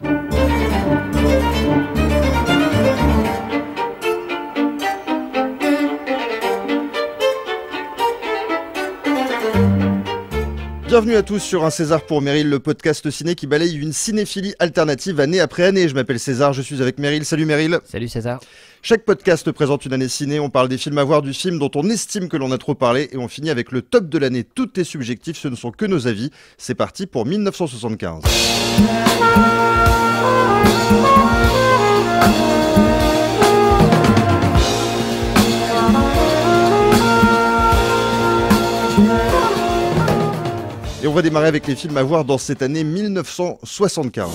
thank you Bienvenue à tous sur Un César pour Meryl, le podcast ciné qui balaye une cinéphilie alternative année après année. Je m'appelle César, je suis avec Meryl. Salut Meryl. Salut César. Chaque podcast présente une année ciné, on parle des films à voir, du film dont on estime que l'on a trop parlé et on finit avec le top de l'année. Tout est subjectif, ce ne sont que nos avis. C'est parti pour 1975. Et on va démarrer avec les films à voir dans cette année 1975.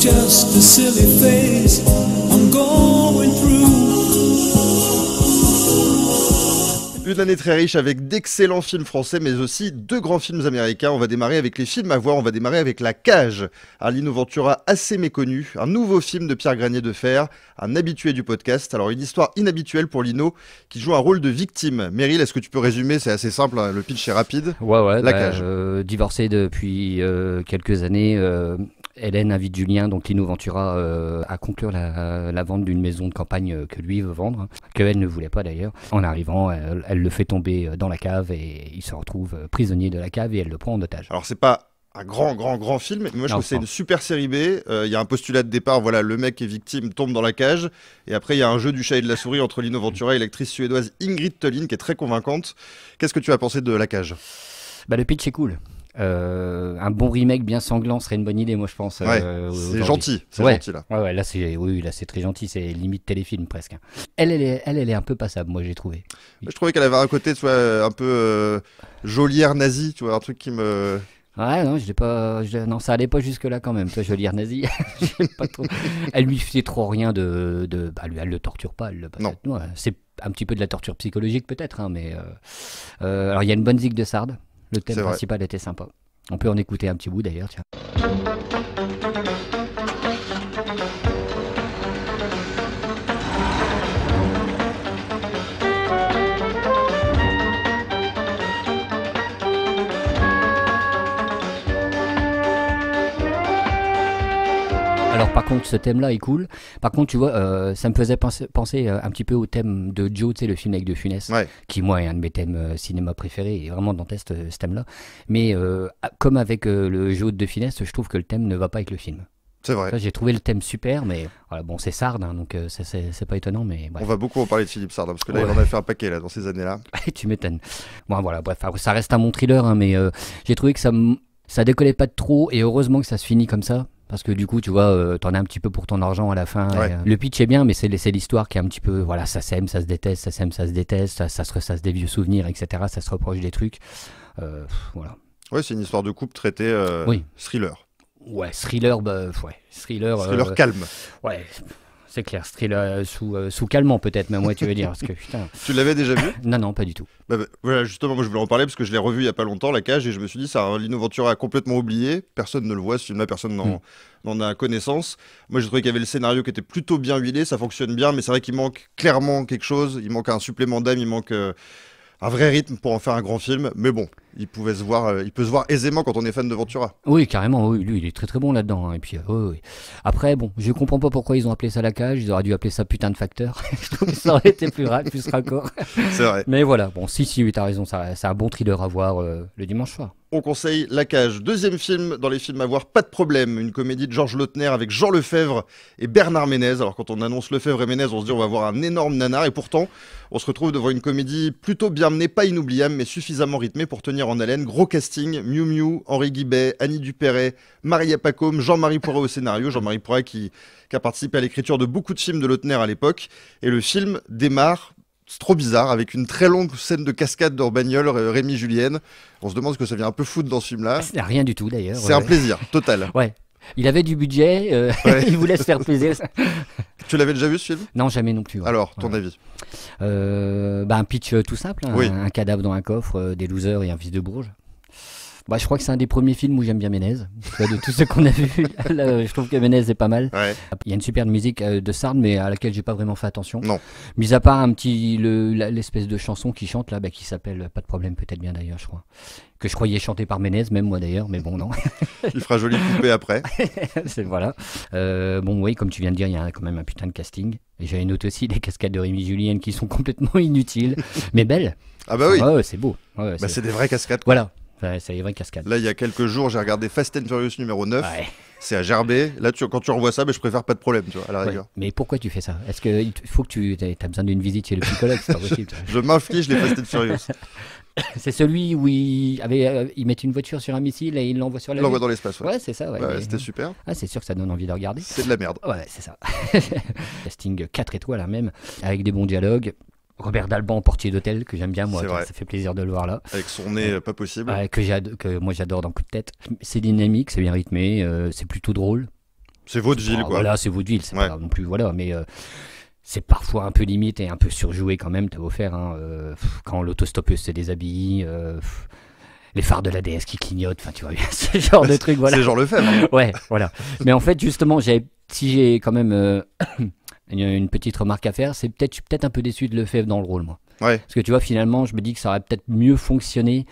just Une année très riche avec d'excellents films français, mais aussi deux grands films américains. On va démarrer avec les films à voir. On va démarrer avec La Cage. Lino Ventura, assez méconnu. Un nouveau film de Pierre Granier de Fer, un habitué du podcast. Alors, une histoire inhabituelle pour Lino, qui joue un rôle de victime. Meryl, est-ce que tu peux résumer C'est assez simple. Hein. le pitch est rapide. Ouais, ouais. La bah, Cage. Euh, divorcé depuis euh, quelques années. Euh, Hélène invite Julien, donc Lino Ventura, euh, à conclure la, vente d'une maison de campagne euh, que lui veut vendre, que elle ne voulait pas d'ailleurs. En arrivant, elle, le fait tomber euh, dans la cave et il se retrouve prisonnier de la cave et elle le prend en otage. Alors c'est pas un grand, grand, grand film. Moi, je trouve que c'est une super série B. Il y a un postulat de départ. Voilà, le mec est victime, tombe dans la cage. Et après, il y a un jeu du chat et de la souris entre Lino Ventura et l'actrice suédoise Ingrid Tullin qui est très convaincante. Qu'est-ce que tu as pensé de la cage bah, Le pitch est cool. Euh, un bon remake bien sanglant serait une bonne idée, moi je pense. Euh, c'est gentil, c'est gentil là. là c'est oui, là c'est très gentil, c'est limite téléfilm presque. Hein. Elle, elle est, elle, est un peu passable, moi j'ai trouvé. je trouvais qu'elle avait un côté, soit un peu euh, jolière nazie, tu vois, un truc qui me. Ouais, non, je pas. non, ça allait pas jusque-là quand même. jolière nazie nazi. Elle lui fait trop rien de. de... Bah, lui, elle le torture pas. Elle le... Non. c'est un petit peu de la torture psychologique peut-être, hein, mais. alors, il y a une bonne zig de Sardes. Le thème principal était sympa. On peut en écouter un petit bout d'ailleurs, tiens. Par contre, ce thème-là est cool. Par contre, tu vois, euh, ça me faisait penser, euh, un petit peu au thème de Joe, tu sais, le film avec De Funès, qui, moi, est un de mes thèmes euh, cinéma préférés, et vraiment dans test, ce thème-là. Mais comme avec le Joe de Funès, je trouve que le thème ne va pas avec le film. C'est vrai. J'ai trouvé le thème super, mais voilà, bon, c'est Sardes, hein, donc c'est pas étonnant. mais On va beaucoup en parler de Philippe Sardes, parce que là, il en a fait un paquet là, dans ces années-là. tu m'étonnes. Bon, voilà, bref, ça reste un mon thriller, hein, mais j'ai trouvé que ça, ça décollait pas de trop, et heureusement que ça se finit comme ça. Parce que du coup, tu vois, euh, t'en as un petit peu pour ton argent à la fin. Euh, le pitch est bien, mais c'est l'histoire qui est un petit peu, voilà, ça s'aime, ça se déteste, ça s'aime, ça se déteste, ça, ça se ressasse des vieux souvenirs, etc. Ça se reproche des trucs. Euh, voilà. Ouais, c'est une histoire de couple traitée oui. thriller. Ouais, thriller, bah, ouais, thriller. Thriller calme. Ouais, c'est clair. Ce euh, euh, sous, calmant peut-être, mais moi tu veux dire. Parce que, putain... Tu l'avais déjà vu Non, non, pas du tout. Bah, bah, voilà, justement, moi je voulais en parler parce que je l'ai revu il n'y a pas longtemps, La Cage, et je me suis dit, ça, hein, Lino a complètement oublié. Personne ne le voit, ce film-là, personne hmm. n'en a connaissance. Moi j'ai trouvé qu'il y avait le scénario qui était plutôt bien huilé, ça fonctionne bien, mais c'est vrai qu'il manque clairement quelque chose. Il manque un supplément d'âme, il manque. Euh, un vrai rythme pour en faire un grand film, mais bon, il pouvait se voir, euh, il peut se voir aisément quand on est fan de Ventura. Oui, carrément. Oui, lui, il est très très bon là-dedans. Hein, et puis, euh, après, bon, je comprends pas pourquoi ils ont appelé ça la cage. Ils auraient dû appeler ça putain de facteur. je trouve que ça aurait été plus plus raccord. C'est vrai. Mais voilà. Bon, si si, tu as raison. C'est un bon thriller à voir euh, le dimanche soir. On conseille La Cage. Deuxième film dans les films à voir, pas de problème. Une comédie de Georges Lautner avec Jean Lefebvre et Bernard Ménez. Alors, quand on annonce Lefebvre et Ménez, on se dit on va voir un énorme nanar. Et pourtant, on se retrouve devant une comédie plutôt bien menée, pas inoubliable, mais suffisamment rythmée pour tenir en haleine. Gros casting, Miu Miu, Henri Guibet, Annie Dupéret, Maria Pacôme, Jean-Marie Poiret au scénario, Jean-Marie Poiret qui, a participé à l'écriture de beaucoup de films de Lautner à l'époque. Et le film démarre, c'est trop bizarre, avec une très longue scène de cascade dans bagnole, Rémi Julienne. On se demande ce que ça vient un peu foutre dans ce film-là. Ah, c'est rien du tout d'ailleurs. C'est un plaisir, total. ouais, il avait du budget, euh, il voulait se faire plaisir. tu l'avais déjà vu ce film Non, jamais non plus. Alors, ton avis euh, bah, Un pitch euh, tout simple, hein. un, cadavre dans un coffre, des losers et un fils de bourge. Bah, je crois que c'est un des premiers films où j'aime bien Ménez. De tout ce qu'on a vu, je trouve que Ménez est pas mal. Il y a une superbe musique euh, de Sardes, mais à laquelle j'ai pas vraiment fait attention. Non. Mis à part un petit l'espèce de chanson qui chante là, bah, qui s'appelle euh, Pas de problème, peut-être bien d'ailleurs, je crois. Que je croyais chanter par Ménez, même moi d'ailleurs, mais bon, non. il fera joli coupé après. voilà. Euh, bon, oui, comme tu viens de dire, il y a quand même un putain de casting. Et j'avais noté aussi des cascades de Rémi Julien qui sont complètement inutiles, mais belles. Ah bah oui. c'est beau. bah c'est des vraies cascades. Voilà. Ça, c'est cascade. Là, il y a quelques jours, j'ai regardé Fast and Furious numéro 9. C'est à gerber. Là, tu, quand tu revois ça, mais je préfère pas de problème, tu vois, à Mais pourquoi tu fais ça Est-ce qu'il faut que tu as, besoin d'une visite chez le psychologue C'est pas possible. je, m'inflige les Fast and Furious. C'est celui où ils, il euh, mettent une voiture sur un missile et ils l'envoient sur la dans l'espace. Ouais, c'est ça. Ouais, C'était super. Ah, c'est sûr que ça donne envie de regarder. C'est de la merde. Ouais, c'est ça. Casting 4 étoiles, là hein, même, avec des bons dialogues. Robert Dalban, portier d'hôtel, que j'aime bien, moi. ça fait plaisir de le voir là. Avec son nez euh, pas possible. Euh, que, que, moi j'adore dans Coup de tête. C'est dynamique, c'est bien rythmé, euh, c'est plutôt drôle. C'est vaudeville, quoi. Voilà, c'est vaudeville, c'est pas non plus, voilà, mais. Euh, c'est parfois un peu limite et un peu surjoué quand même, t'as faire Hein, quand l'autostoppeuse se déshabille, les phares de la DS qui clignotent, enfin tu vois ce genre de truc, voilà. C'est genre le fait. Hein. ouais, voilà. Mais en fait, justement, si j'ai quand même une petite remarque à faire, c'est peut-être, je suis peut-être un peu déçu de Lefebvre dans le rôle, moi. Parce que tu vois, finalement, je me dis que ça aurait peut-être mieux fonctionné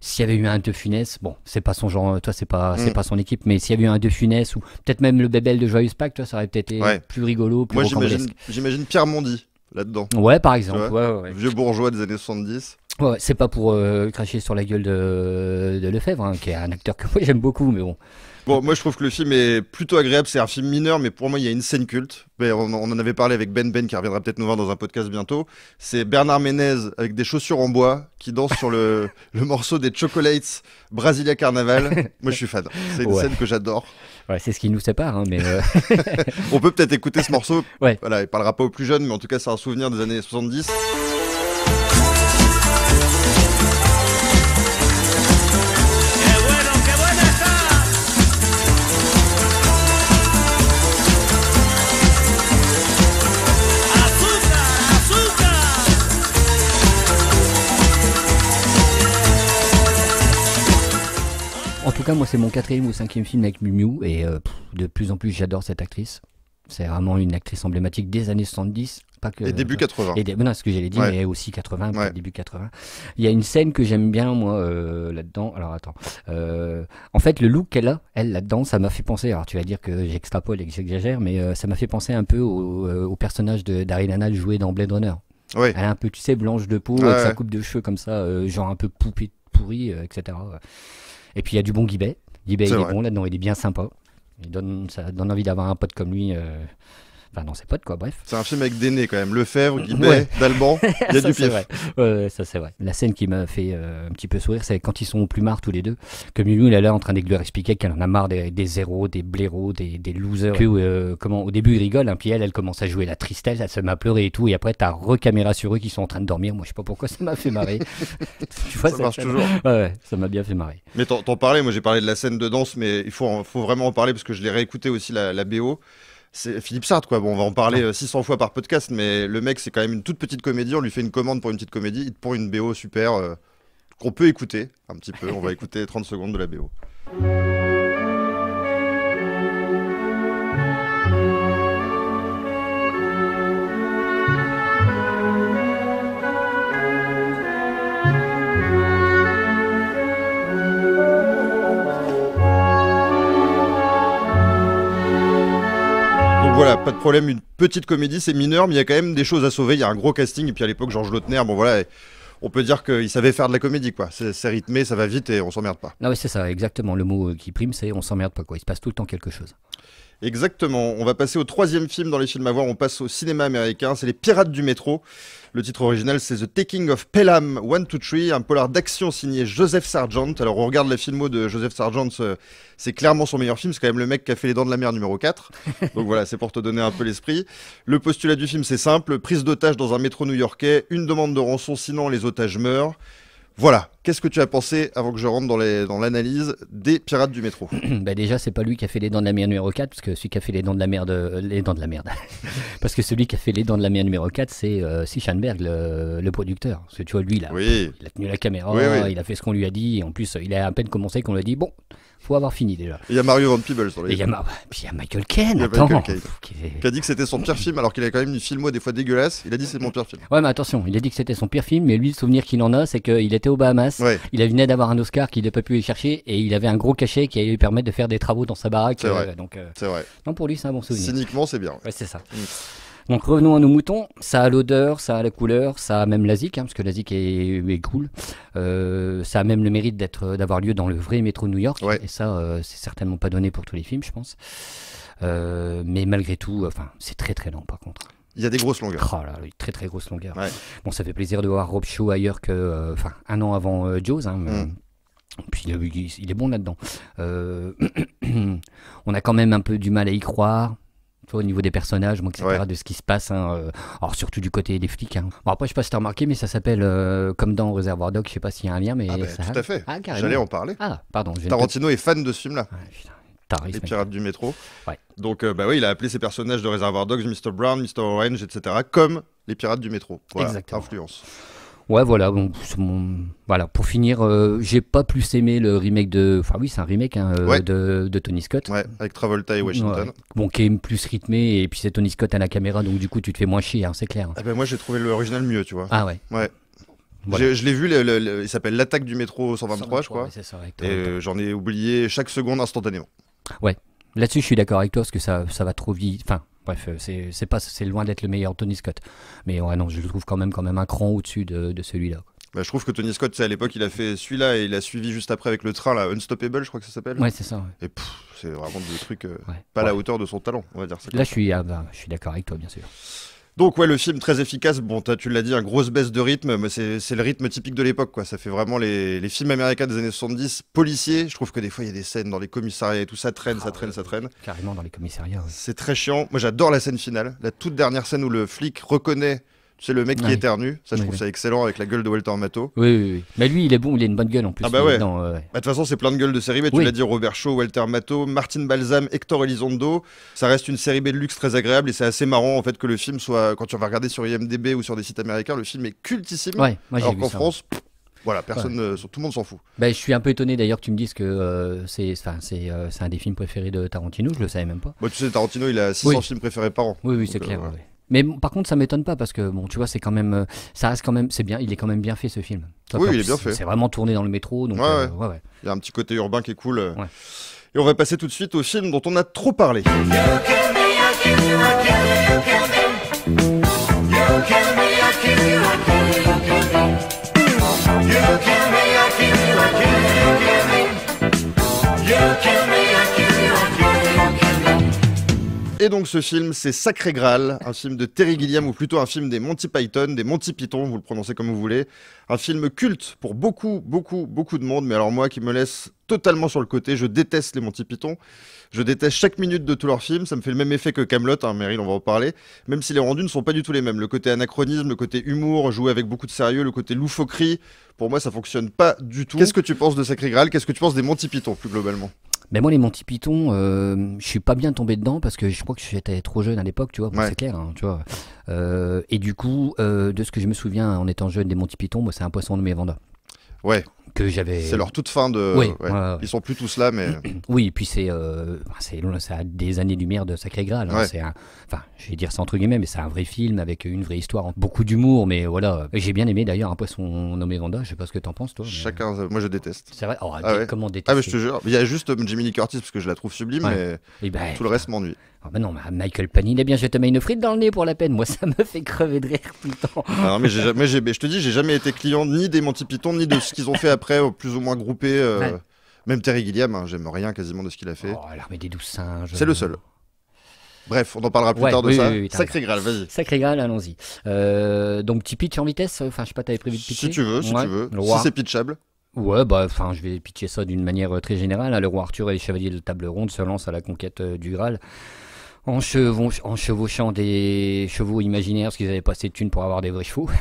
s'il y avait eu un De Funès, bon, c'est pas son genre, toi, c'est pas, mm. c'est pas son équipe, mais s'il y avait eu un De Funès ou peut-être même le Bébel de Joyeux Pack, toi, ça aurait peut-être été plus rigolo, plus Moi, j'imagine, Pierre Mondi là-dedans. Ouais, par exemple. Vieux bourgeois des années 70. Ouais, c'est pas pour euh, cracher sur la gueule de, de Lefebvre, hein, qui est un acteur que j'aime beaucoup, mais bon. Bon, moi je trouve que le film est plutôt agréable. C'est un film mineur, mais pour moi il y a une scène culte. Mais on, en avait parlé avec Ben Ben qui reviendra peut-être nous voir dans un podcast bientôt. C'est Bernard Ménez avec des chaussures en bois qui danse sur le, morceau des Chocolates Brasilia Carnaval. Moi je suis fan. C'est une scène que j'adore. Ouais, c'est ce qui nous sépare. Hein, mais euh, on peut peut-être écouter ce morceau. Voilà, il parlera pas aux plus jeunes, mais en tout cas c'est un souvenir des années 70. moi, c'est mon quatrième ou cinquième film avec Miu Miu et euh, de plus en plus, j'adore cette actrice. C'est vraiment une actrice emblématique des années 70. Pas que, et début 80. Euh, et des non, ce que j'allais dire, mais aussi 80, début 80. Il y a une scène que j'aime bien, moi, euh, là-dedans. Alors, attends. en fait, le look qu'elle a, elle, là-dedans, ça m'a fait penser. Alors, tu vas dire que j'extrapole et que j'exagère, mais ça m'a fait penser un peu au, personnage de Daria joué dans Blade Runner. Ouais. Elle est un peu, tu sais, blanche de peau, avec sa coupe de cheveux comme ça, genre un peu poupée pourrie, etc. Et puis il y a du bon Guibet. Guibet, il est, bon là-dedans, il est bien sympa. Il donne, ça donne envie d'avoir un pote comme lui. Euh, Enfin, dans ses potes, quoi, bref. C'est un film avec des nez quand même. Lefebvre, Fèvre, ouais. Dalban, il y a du ça, c'est vrai. La scène qui m'a fait euh, un petit peu sourire, c'est quand ils sont au plus marre tous les deux, que Miu, il est là en train de leur expliquer qu'elle en a marre des, zéros, des blaireaux, des, losers. Euh, comment, au début, ils rigolent, hein, puis elle, elle commence à jouer la tristesse, elle se met à pleurer et tout, et après, t'as recaméra sur eux qui sont en train de dormir. Moi, je sais pas pourquoi ça m'a fait marrer. tu ça, marche toujours. Ouais, ça m'a bien fait marrer. Mais t'en parlais, moi j'ai parlé de la scène de danse, mais il faut, faut vraiment en parler parce que je l'ai réécouté aussi la, la BO c'est Philippe Sartre, quoi. Bon, on va en parler 600 euh, fois par podcast, mais le mec, c'est quand même une toute petite comédie. On lui fait une commande pour une petite comédie, pour une BO super euh, qu'on peut écouter un petit peu. on va écouter 30 secondes de la BO. voilà, pas de problème, une petite comédie, c'est mineur, mais il y a quand même des choses à sauver. Il y a un gros casting, et puis à l'époque, Georges Lautner, bon voilà. On peut dire qu'il savait faire de la comédie, quoi. C'est rythmé, ça va vite et on s'emmerde pas. Non, c'est ça, exactement. Le mot euh, qui prime, c'est on s'emmerde pas, quoi. Il se passe tout le temps quelque chose. Exactement. On va passer au troisième film dans les films à voir. On passe au cinéma américain. C'est Les Pirates du métro. Le titre original, c'est The Taking of Pelham 3, un polar d'action signé Joseph Sargent. Alors, on regarde la filmo de Joseph Sargent, euh, c'est clairement son meilleur film. C'est quand même le mec qui a fait Les Dents de la Mer numéro 4. Donc voilà, c'est pour te donner un peu l'esprit. Le postulat du film, c'est simple prise d'otages dans un métro new-yorkais, une demande de rançon, sinon les otages meurent. Voilà. Qu'est-ce que tu as pensé avant que je rentre dans, l'analyse des pirates du métro bah Déjà, c'est pas lui qui a fait les dents de la mer numéro 4, parce que celui qui a fait les dents de la merde, euh, Les dents de la merde. parce que celui qui a fait les dents de la mer numéro 4, c'est euh, Sichanberg, le, producteur. Parce que tu vois, lui, là, oui. il a tenu la caméra, il a fait ce qu'on lui a dit, en plus, il a à peine commencé qu'on lui a dit Bon, faut avoir fini déjà. Il y a Mario Van Peebles dans les. Il y, a Michael Caine. Attends. qui, a dit que c'était son pire film alors qu'il a quand même une filmo des fois dégueulasse. Il a dit c'est mon pire film. Ouais, mais attention, il a dit que c'était son pire film, mais lui le souvenir qu'il en a, c'est qu'il était aux Bahamas. Il venait d'avoir un Oscar qu'il n'a pas pu aller chercher et il avait un gros cachet qui allait lui permettre de faire des travaux dans sa baraque. C'est vrai. Euh, donc. Euh, c'est vrai. Non, pour lui c'est un bon souvenir. Cyniquement, c'est bien. Ouais, c'est ça. Mm. Donc revenons à nos moutons, ça a l'odeur, ça a la couleur, ça a même la hein, parce que la est, est, cool. Euh, ça a même le mérite euh, d'avoir lieu dans le vrai métro de New York, et ça, euh, c'est certainement pas donné pour tous les films, je pense. mais malgré tout, enfin, c'est très très lent par contre. Il y a des grosses longueurs. Oh très très grosses longueurs. Bon, ça fait plaisir de voir Rob Shaw ailleurs que, enfin, un an avant Jaws. Puis hein, mm. il, est bon là-dedans. on a quand même un peu du mal à y croire au niveau des personnages, de ce qui se passe. Hein, euh, alors, surtout du côté des flics. Hein. Bon, après, je ne sais pas si tu as remarqué, mais ça s'appelle, euh, comme dans Reservoir Dogs, je ne sais pas s'il y a un lien, mais. Ah bah, Tout à fait. Ah, J'allais en parler. Ah, pardon. Tarantino est fan de ce film-là. Ah, les pirates du métro. Ouais. Donc, euh, bah oui, il a appelé ses personnages de Reservoir Dogs Mr. Brown, Mr. Orange, etc., comme les pirates du métro. Voilà, Exactement. influence. Ouais, voilà. Bon, voilà. Pour finir, euh, j'ai pas plus aimé le remake de. Enfin, oui, c'est un remake hein, euh, de, de, Tony Scott. Ouais, avec Travolta et Washington. Bon, qui est plus rythmé, et puis c'est Tony Scott à la caméra, donc du coup, tu te fais moins chier, hein, c'est clair. Ah ben, moi, j'ai trouvé l'original mieux, tu vois. Ah ouais. Ouais. Je l'ai vu, il s'appelle L'attaque du métro 123, je crois. Ça, et j'en ai oublié chaque seconde instantanément. Ouais, là-dessus, je suis d'accord avec toi parce que ça, ça va trop vite. Enfin, Bref, euh, c'est loin d'être le meilleur Tony Scott. Mais ouais, non, je le trouve quand même quand même un cran au-dessus de, celui-là. Bah, je trouve que Tony Scott, c'est à l'époque, il a fait celui-là et il a suivi juste après avec le train, là, Unstoppable, je crois que ça s'appelle. Ouais, c'est ça. Et c'est vraiment des trucs euh, pas à la hauteur de son talent, on va dire Là, ah, bah, je suis d'accord avec toi, bien sûr. Donc ouais, le film très efficace. Bon, tu l'as dit, une grosse baisse de rythme, mais c'est le rythme typique de l'époque, quoi. Ça fait vraiment les, films américains des années 70, policiers. Je trouve que des fois, il y a des scènes dans les commissariats et tout, ça traîne, ça oh, traîne, ça euh, traîne. Carrément dans les commissariats. C'est très chiant. Moi, j'adore la scène finale, la toute dernière scène où le flic reconnaît c'est le mec qui éternue, ça je trouve ça excellent avec la gueule de Walter Matto. Oui, oui, oui. Mais lui, il est bon, il a une bonne gueule en plus. Ah bah ouais. Bah, de toute façon, c'est plein de gueules de série B. Tu l'as dit, Robert Shaw, Walter Matto, Martin Balsam, Hector Elizondo. Ça reste une série B de luxe très agréable et c'est assez marrant en fait que le film soit, quand tu vas regarder sur IMDb ou sur des sites américains, le film est cultissime. Moi, alors qu'en France, voilà, personne, tout le monde s'en fout. Bah, je suis un peu étonné d'ailleurs que tu me dises que euh, euh, c'est un des films préférés de Tarantino, je le savais même pas. Bah, tu sais, Tarantino, il a 600 films préférés par an. Oui, oui, c'est clair. Euh, mais par contre, ça m'étonne pas parce que bon, tu vois, c'est quand même, euh, ça reste quand même, c'est bien, il est quand même bien fait ce film. oui, il est bien fait. C'est vraiment tourné dans le métro, donc euh, ouais, ouais. Il y a un petit côté urbain qui est cool. Euh. Et on va passer tout de suite au film dont on a trop parlé. Et donc ce film, c'est Sacré Graal, un film de Terry Gilliam, ou plutôt un film des Monty Python, des Monty Python, vous le prononcez comme vous voulez. Un film culte pour beaucoup, beaucoup, beaucoup de monde, mais alors moi qui me laisse totalement sur le côté, je déteste les Monty Python, je déteste chaque minute de tous leurs films, ça me fait le même effet que Camelot, hein, Meryl, on va en parler, même si les rendus ne sont pas du tout les mêmes. Le côté anachronisme, le côté humour, jouer avec beaucoup de sérieux, le côté loufoquerie, pour moi ça fonctionne pas du tout. Qu'est-ce que tu penses de Sacré Graal Qu'est-ce que tu penses des Monty Python plus globalement mais moi les Monty Python, euh, je suis pas bien tombé dedans parce que je crois que j'étais trop jeune à l'époque, tu vois, c'est clair, hein, tu vois. Euh, et du coup, euh, de ce que je me souviens en étant jeune des Monty Python, moi c'est un poisson de mes Ouais que j'avais. C'est leur toute fin de. Ils sont plus tous là, mais. oui, et puis c'est, euh, c'est, ça des années lumière de Sacré Graal. Hein. C'est enfin, je vais dire ça entre guillemets, mais c'est un vrai film avec une vraie histoire, beaucoup d'humour, mais voilà. J'ai bien aimé d'ailleurs un poisson nommé Vanda. Je sais pas ce que t'en penses, toi. Chacun, moi je déteste. C'est vrai. Oh, ah comment détester Ah mais je te jure, il y a juste euh, Jimmy Curtis parce que je la trouve sublime, mais eh ben, tout le reste m'ennuie. Ah bah non, Michael Panin, eh bien, je te mets une frite dans le nez pour la peine. Moi, ça me fait crever de rire tout le temps. Ah non, mais, jamais, je te dis, j'ai jamais été client ni des Monty Python, ni de ce qu'ils ont fait après, euh, plus ou moins groupé. Euh, même Terry Gilliam, hein, j'aime rien quasiment de ce qu'il a fait. Oh, l'armée des douze singes. C'est le seul. Bref, on en parlera plus tard de ça. Sacré Graal, vas-y. Sacré Graal, allons-y. Euh, donc, tu pitches en vitesse Enfin, je sais pas, t'avais prévu de pitcher Si tu veux, si tu veux. Si c'est pitchable. Ouais, bah, enfin, je vais pitcher ça d'une manière très générale. Hein. Le roi Arthur et les chevaliers de table ronde se lancent à la conquête du Graal en, chevauchant des chevaux imaginaires parce qu'ils avaient passé assez de thunes pour avoir des vrais chevaux.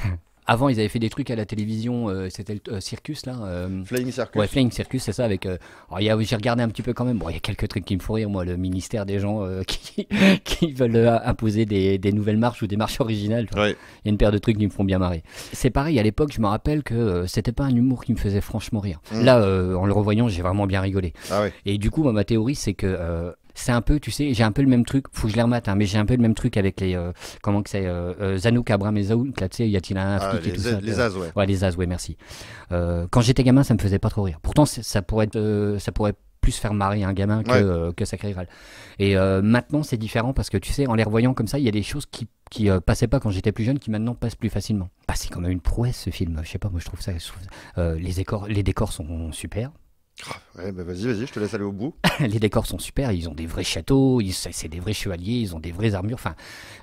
Avant, ils avaient fait des trucs à la télévision, euh, c'était le euh, circus là. Euh, Flying Circus. Ouais, Flying Circus, c'est ça. Avec, j'ai regardé un petit peu quand même. Bon, il y a quelques trucs qui me font rire, moi, le ministère des gens qui, veulent imposer des, nouvelles marches ou des marches originales. Il y a une paire de trucs qui me font bien marrer. C'est pareil, à l'époque, je me rappelle que c'était pas un humour qui me faisait franchement rire. Mmh. Là, en le revoyant, j'ai vraiment bien rigolé. Ah Et du coup, ma théorie, c'est que c'est un peu, tu sais, j'ai un peu le même truc, faut que je les remate, hein, mais j'ai un peu le même truc avec les, euh, comment que c'est, euh, euh, Zanouk, Abraham et là, tu sais, y a-t-il un ah, tout ça Les As, ouais. ouais. les As, ouais, merci. quand j'étais gamin, ça me faisait pas trop rire. Pourtant, ça pourrait ça pourrait plus faire marrer un gamin que, Sacré Et maintenant, c'est différent parce que tu sais, en les revoyant comme ça, il y a des choses qui, qui passaient pas quand j'étais plus jeune qui maintenant passent plus facilement. Bah, c'est quand même une prouesse ce film. Je sais pas, moi je trouve ça. les, les décors sont super. Ah, ouais, bah vas-y, vas-y, je te laisse aller au bout. les décors sont super, ils ont des vrais châteaux, c'est des vrais chevaliers, ils ont des vraies armures. Enfin,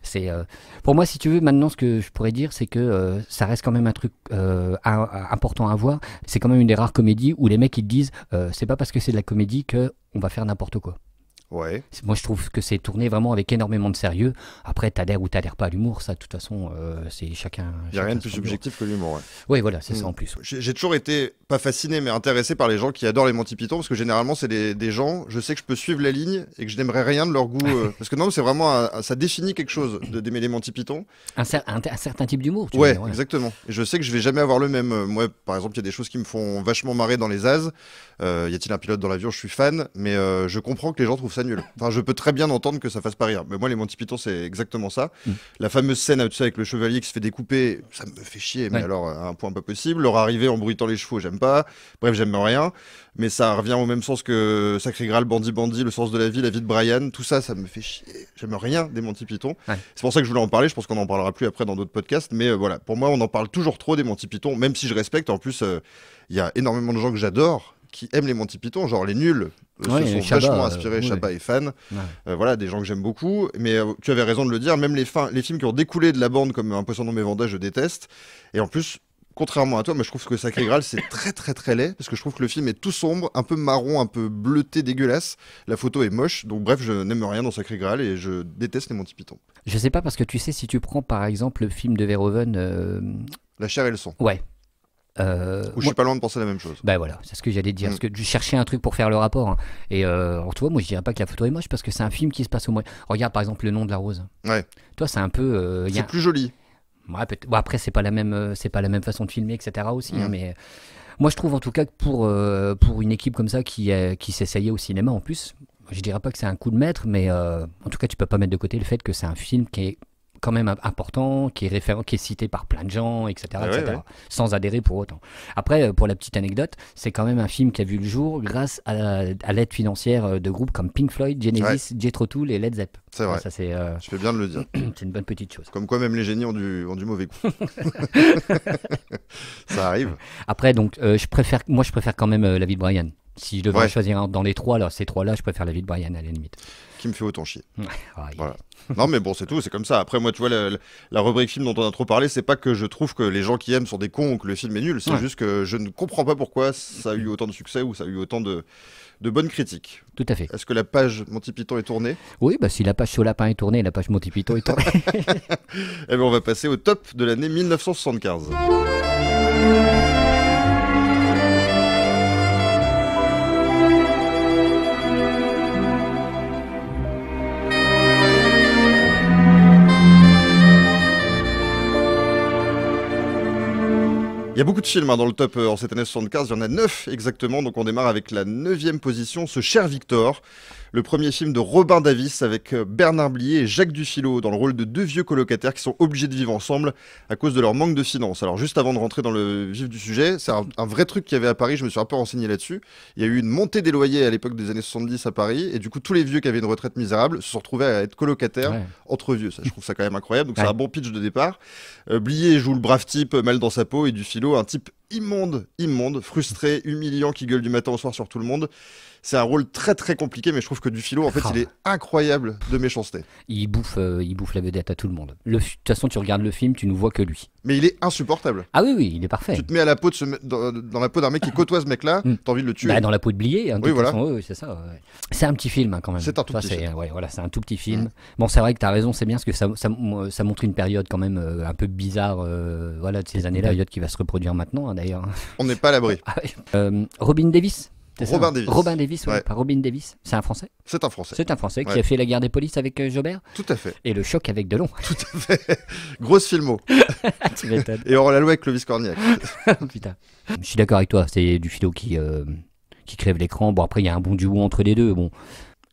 c'est euh, pour moi, si tu veux, maintenant, ce que je pourrais dire, c'est que euh, ça reste quand même un truc euh, important à voir. C'est quand même une des rares comédies où les mecs ils disent, c'est pas parce que c'est de la comédie que on va faire n'importe quoi. Ouais. Moi, je trouve que c'est tourné vraiment avec énormément de sérieux. Après, t'adhères ou t'adhères pas à l'humour, ça, de toute façon, euh, c'est chacun. Il n'y a rien de plus subjectif que l'humour. Ouais. Oui, voilà, c'est ça mm. en plus. J'ai toujours été, pas fasciné, mais intéressé par les gens qui adorent les Monty Python, parce que généralement, c'est des, gens, je sais que je peux suivre la ligne et que je n'aimerais rien de leur goût. Euh. parce que non, c'est vraiment, ça définit quelque chose d'aimer les Monty Python. Un, certain type d'humour, tu ouais, vois, Oui, exactement. Et je sais que je vais jamais avoir le même. Euh, moi, par exemple, il y a des choses qui me font vachement marrer dans les As. y a-t-il un pilote dans l'avion Je suis fan, mais je comprends que les gens trouvent ça nul. Enfin, je peux très bien entendre que ça fasse pas rire. Mais moi, les Monty Python, c'est exactement ça. Mm. La fameuse scène avec le chevalier qui se fait découper, ça me fait chier, mais alors à un point pas possible. Leur arrivée en bruitant les chevaux, j'aime pas. Bref, j'aime rien. Mais ça revient au même sens que Sacré Graal, Bandit Bandit, Le sens de la vie, La vie de Brian. Tout ça, ça me fait chier. J'aime rien des Monty Python. C'est pour ça que je voulais en parler. Je pense qu'on en parlera plus après dans d'autres podcasts. Mais euh, voilà, pour moi, on en parle toujours trop des Monty Python, même si je respecte. En plus, euh, il y a énormément de gens que j'adore qui aiment les Monty Python, genre les nuls, euh, ouais, sont vachement euh, inspirés, et Fan. Euh, voilà, des gens que j'aime beaucoup. Mais tu avais raison de le dire, même les, films qui ont découlé de la bande comme Un poisson dans mes je déteste. Et en plus, contrairement à toi, mais je trouve que Sacré Graal c'est très très très laid parce que je trouve que le film est tout sombre, un peu marron, un peu bleuté, dégueulasse. La photo est moche, donc bref, je n'aime rien dans Sacré Graal et je déteste les Monty Python. Je sais pas parce que tu sais si tu prends par exemple le film de Verhoeven. La chair et le son. Ouais, euh, je suis pas loin de penser la même chose. Bah, voilà, c'est ce que j'allais dire. Mm. que je cherchais un truc pour faire le rapport. Hein. Et euh, alors, tu moi je dirais pas que la photo est moche parce que c'est un film qui se passe au moins. Regarde par exemple le nom de la rose. Ouais. Toi, c'est un peu. Euh, plus joli. après, c'est pas la même, euh, c'est pas la même façon de filmer, etc. Aussi, hein, mm. mais. Moi, je trouve en tout cas que pour, euh, pour une équipe comme ça qui, qui s'essayait au cinéma en plus, je dirais pas que c'est un coup de maître, mais en tout cas, tu peux pas mettre de côté le fait que c'est un film qui est quand même important, qui est référent, qui est cité par plein de gens, etc., sans adhérer pour autant. Après, euh, pour la petite anecdote, c'est quand même un film qui a vu le jour grâce à, l'aide financière euh, de groupes comme Pink Floyd, Genesis, Jethro Tull et Led Zepp. C'est vrai. Ça, c'est, euh, Je fais bien de le dire. c'est une bonne petite chose. Comme quoi, même les génies ont du, du mauvais coup. ça arrive. Après, donc, je préfère, moi, je préfère quand même la vie de Brian. Si je devais choisir un dans les trois, là, ces trois-là, je préfère la vie de Brian à la limite. Qui me fait autant chier. Ah, non, mais bon, c'est tout, c'est comme ça. Après, moi, tu vois, la, rubrique film dont on a trop parlé, c'est pas que je trouve que les gens qui aiment sont des cons ou que le film est nul, c'est juste que je ne comprends pas pourquoi ça a eu autant de succès ou ça a eu autant de, de bonnes critiques. Tout à fait. Est-ce que la page Monty Python est tournée Oui, bah, si la page sur Lapin est tournée, la page Monty Python est tournée. Eh bien, on va passer au top de l'année 1975. Il y a beaucoup de films hein, dans le top euh, en cette année 75, il y en a 9 exactement, donc on démarre avec la 9 position, ce cher Victor le premier film de Robin Davis avec euh, Bernard Blier et Jacques Dufilo dans le rôle de deux vieux colocataires qui sont obligés de vivre ensemble à cause de leur manque de finances. Alors juste avant de rentrer dans le vif du sujet, c'est un, vrai truc qu'il y avait à Paris, je me suis un peu renseigné là-dessus. Il y a eu une montée des loyers à l'époque des années 70 à Paris et du coup tous les vieux qui avaient une retraite misérable se sont retrouvés à être colocataires entre vieux. Ça, je trouve ça quand même incroyable, donc c'est un bon pitch de départ. Euh, Blier joue le brave type euh, mal dans sa peau et Dufilo un type immonde, immonde, frustré, humiliant, qui gueule du matin au soir sur tout le monde. C'est un rôle très très compliqué, mais je trouve que du philo, en fait, il ah. est incroyable de méchanceté. Il bouffe, euh, il bouffe la vedette à tout le monde. De toute façon, tu regardes le film, tu ne vois que lui. Mais il est insupportable. Ah oui, oui, il est parfait. Tu te mets à la peau de euh, dans, la peau d'un mec qui ah. côtoie ce mec-là, tu hmm. t'as envie de le tuer. Bah, dans la peau de Blié, hein, oui, voilà. Façon, oui, c'est ça. C'est un petit film hein, quand même. C'est un tout petit film. voilà, c'est un tout petit film. Hmm. Bon, c'est vrai que tu as raison, c'est bien parce que ça, montre une période quand même euh, un peu bizarre voilà, de ces années-là, période qui va se reproduire maintenant hein, d'ailleurs. On n'est pas à l'abri. Ah Robin Davis Robin Davis. Robin Davis, C'est un Français. C'est un Français. C'est un Français qui a fait la guerre des polices avec euh, Jobert. Tout à fait. Et le choc avec Delon. Tout à fait. Grosse filmo. tu m'étonnes. Et la loi avec Clovis Cornillac. Putain. Je suis d'accord avec toi. C'est du philo qui, euh, qui crève l'écran. Bon, après, il y a un bon duo entre les deux. Bon.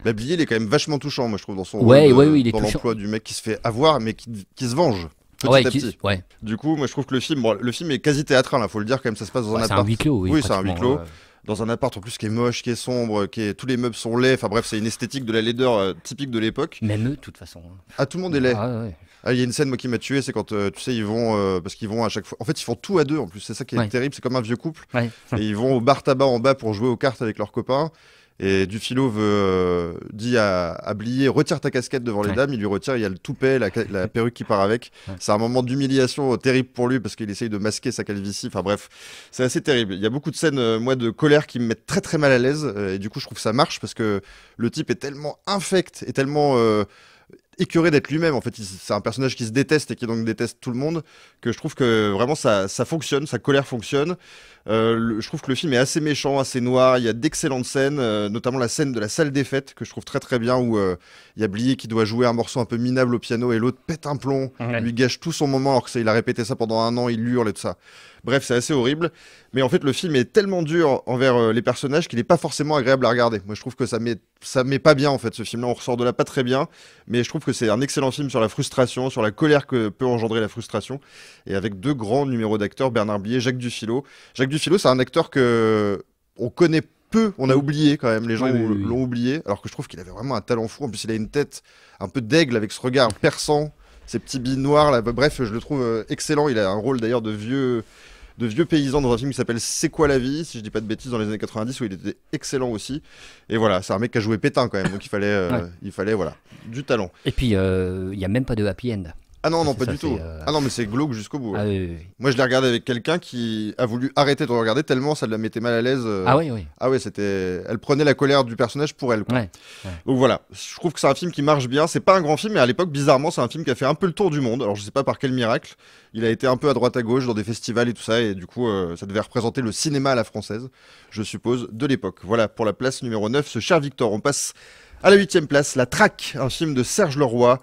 il est quand même vachement touchant, moi, je trouve, dans son ouais, il est dans l'emploi du mec qui se fait avoir, mais qui, se venge. Petit ouais, à petit. Du coup, moi, je trouve que le film, le film est quasi théâtral, il hein, faut le dire quand même, ça se passe dans un appart. C'est un huis clos, oui. c'est un huis clos dans un appart en plus qui est moche, qui est sombre, qui est tous les meubles sont laids. Enfin bref, c'est une esthétique de la laideur euh, typique de l'époque. Même eux, de toute façon. Hein. Ah, tout le monde est laid. Ah, ouais. Ah, il y a une scène moi qui m'a tué, c'est quand euh, tu sais ils vont euh, parce qu'ils vont à chaque fois. En fait, ils font tout à deux en plus. C'est ça qui est terrible. C'est comme un vieux couple. Et ils vont au bar tabac en bas pour jouer aux cartes avec leurs copains. Et Dufilo veut, euh, dit à, à Blier, retire ta casquette devant les dames, il lui retire, il y a le toupet, la, perruque qui part avec. C'est un moment d'humiliation euh, terrible pour lui parce qu'il essaye de masquer sa calvitie. Enfin bref, c'est assez terrible. Il y a beaucoup de scènes, euh, moi, de colère qui me mettent très très mal à l'aise. et du coup, je trouve que ça marche parce que le type est tellement infect et tellement écœuré d'être lui-même. En fait, c'est un personnage qui se déteste et qui donc déteste tout le monde. Que je trouve que vraiment ça, ça fonctionne, sa colère fonctionne. Euh, je trouve que le film est assez méchant, assez noir. Il y a d'excellentes scènes, euh, notamment la scène de la salle des fêtes que je trouve très très bien où euh, il y a Blier qui doit jouer un morceau un peu minable au piano et l'autre pète un plomb, lui gâche tout son moment alors qu'il a répété ça pendant un an, il hurle et tout ça. Bref, c'est assez horrible. Mais en fait, le film est tellement dur envers les personnages qu'il n'est pas forcément agréable à regarder. Moi, je trouve que ça met, ça met pas bien, en fait, ce film-là. On ressort de là pas très bien. Mais je trouve que c'est un excellent film sur la frustration, sur la colère que peut engendrer la frustration. Et avec deux grands numéros d'acteurs, Bernard Blier, Jacques Dufilo. Du Dufilo, c'est un acteur que on connaît peu, on a oublié quand même, les gens l'ont oublié, alors que je trouve qu'il avait vraiment un talent fou. En plus, il a une tête un peu d'aigle avec ce regard perçant, ces petits billes noirs là. Bref, je le trouve euh, excellent. Il a un rôle d'ailleurs de vieux de vieux dans un film qui s'appelle C'est quoi la vie si je dis pas de bêtises dans les années 90 où il était excellent aussi et voilà c'est un mec qui a joué pétain quand même donc il fallait euh, il fallait voilà du talent et puis euh, il y n'y a même pas de happy end ah non, non, pas du tout. Euh, ah non, mais c'est glauque jusqu'au bout. Ah Moi, je l'ai regardé avec quelqu'un qui a voulu arrêter de regarder tellement ça la mettait mal à l'aise. Euh. Ah oui, oui. Ah oui, c'était. Elle prenait la colère du personnage pour elle. Donc voilà, je trouve que c'est un film qui marche bien. C'est pas un grand film, mais à l'époque, bizarrement, c'est un film qui a fait un peu le tour du monde. Alors, je sais pas par quel miracle. Il a été un peu à droite à gauche dans des festivals et tout ça, et du coup, euh, ça devait représenter le cinéma à la française, je suppose, de l'époque. Voilà pour la place numéro 9, ce cher Victor. On passe à la huitième place, La Traque, un film de Serge Leroy.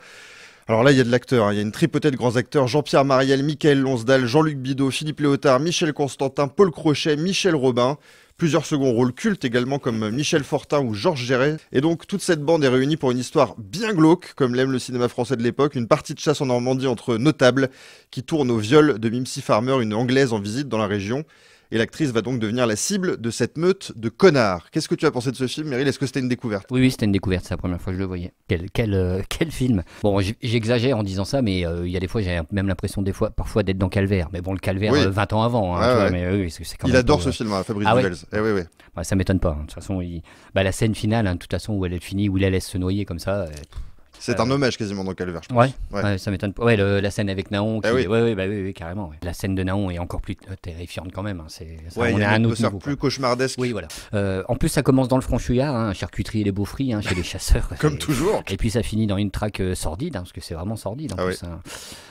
Alors là, il y a de l'acteur. Hein. Il y a une tripotée de grands acteurs. Jean-Pierre Mariel, Michael Lonsdal, Jean-Luc Bideau, Philippe Léotard, Michel Constantin, Paul Crochet, Michel Robin. Plusieurs seconds rôles cultes également comme Michel Fortin ou Georges Géret. Et donc toute cette bande est réunie pour une histoire bien glauque, comme l'aime le cinéma français de l'époque, une partie de chasse en Normandie entre notables qui tourne au viol de Mimsy Farmer, une Anglaise en visite dans la région. Et l'actrice va donc devenir la cible de cette meute de connards. Qu'est-ce que tu as pensé de ce film, Meryl Est-ce que c'était une découverte Oui, oui, c'était une découverte. C'est la première fois que je le voyais. Quel, quel, euh, film Bon, j'exagère en disant ça, mais euh, il y a des fois, j'ai même l'impression, des fois, parfois, d'être dans Calvaire. Mais bon, le Calvaire, 20 euh, ans avant. il adore ce film, Fabrice ah, Ça ne eh ça m'étonne pas. Hein. De toute façon, il... Bah, la scène finale, hein, de toute façon, où elle est finie, où il la laisse se noyer comme ça. C'est euh, un hommage quasiment dans Calvaire, je Ouais, ça m'étonne pas. Ouais, la scène avec Naon. Qui, eh oui. Bah oui, oui, carrément. La scène de Naon est encore plus euh, terrifiante quand même. Hein. C'est, Ouais, on est un autre niveau, plus cauchemardesque. Oui, voilà. Euh, en plus, ça commence dans le franchouillard, hein, charcuterie et les beaufries hein, chez les chasseurs. comme toujours. Et puis ça finit dans une traque sordide, hein, parce que c'est vraiment sordide. ah hein.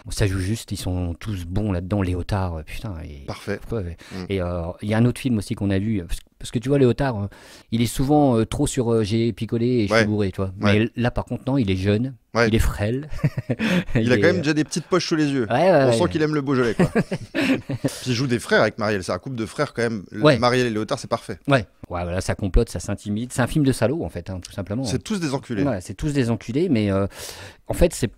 ça joue juste, ils sont tous bons là-dedans, Léotard, putain. Parfait. Mm. Et il y a un autre film aussi qu'on a vu, parce que tu vois, Léotard, hein, il est souvent euh, trop sur euh, j'ai picolé et je suis bourré, tu Mais là, par contre, non, il est jeune, il est frêle. Il a quand même déjà des petites poches sous les yeux. On sent qu'il aime le Beaujolais. Quoi. Puis il joue des frères avec Marielle. C'est un couple de frères quand même. Marielle et Léotard, c'est parfait. Ouais. ouais, voilà, ça complote, ça s'intimide. C'est un film de salaud, en fait, hein, tout simplement. C'est hein. tous des enculés. Ouais, c'est tous des enculés, mais euh, en fait, c'est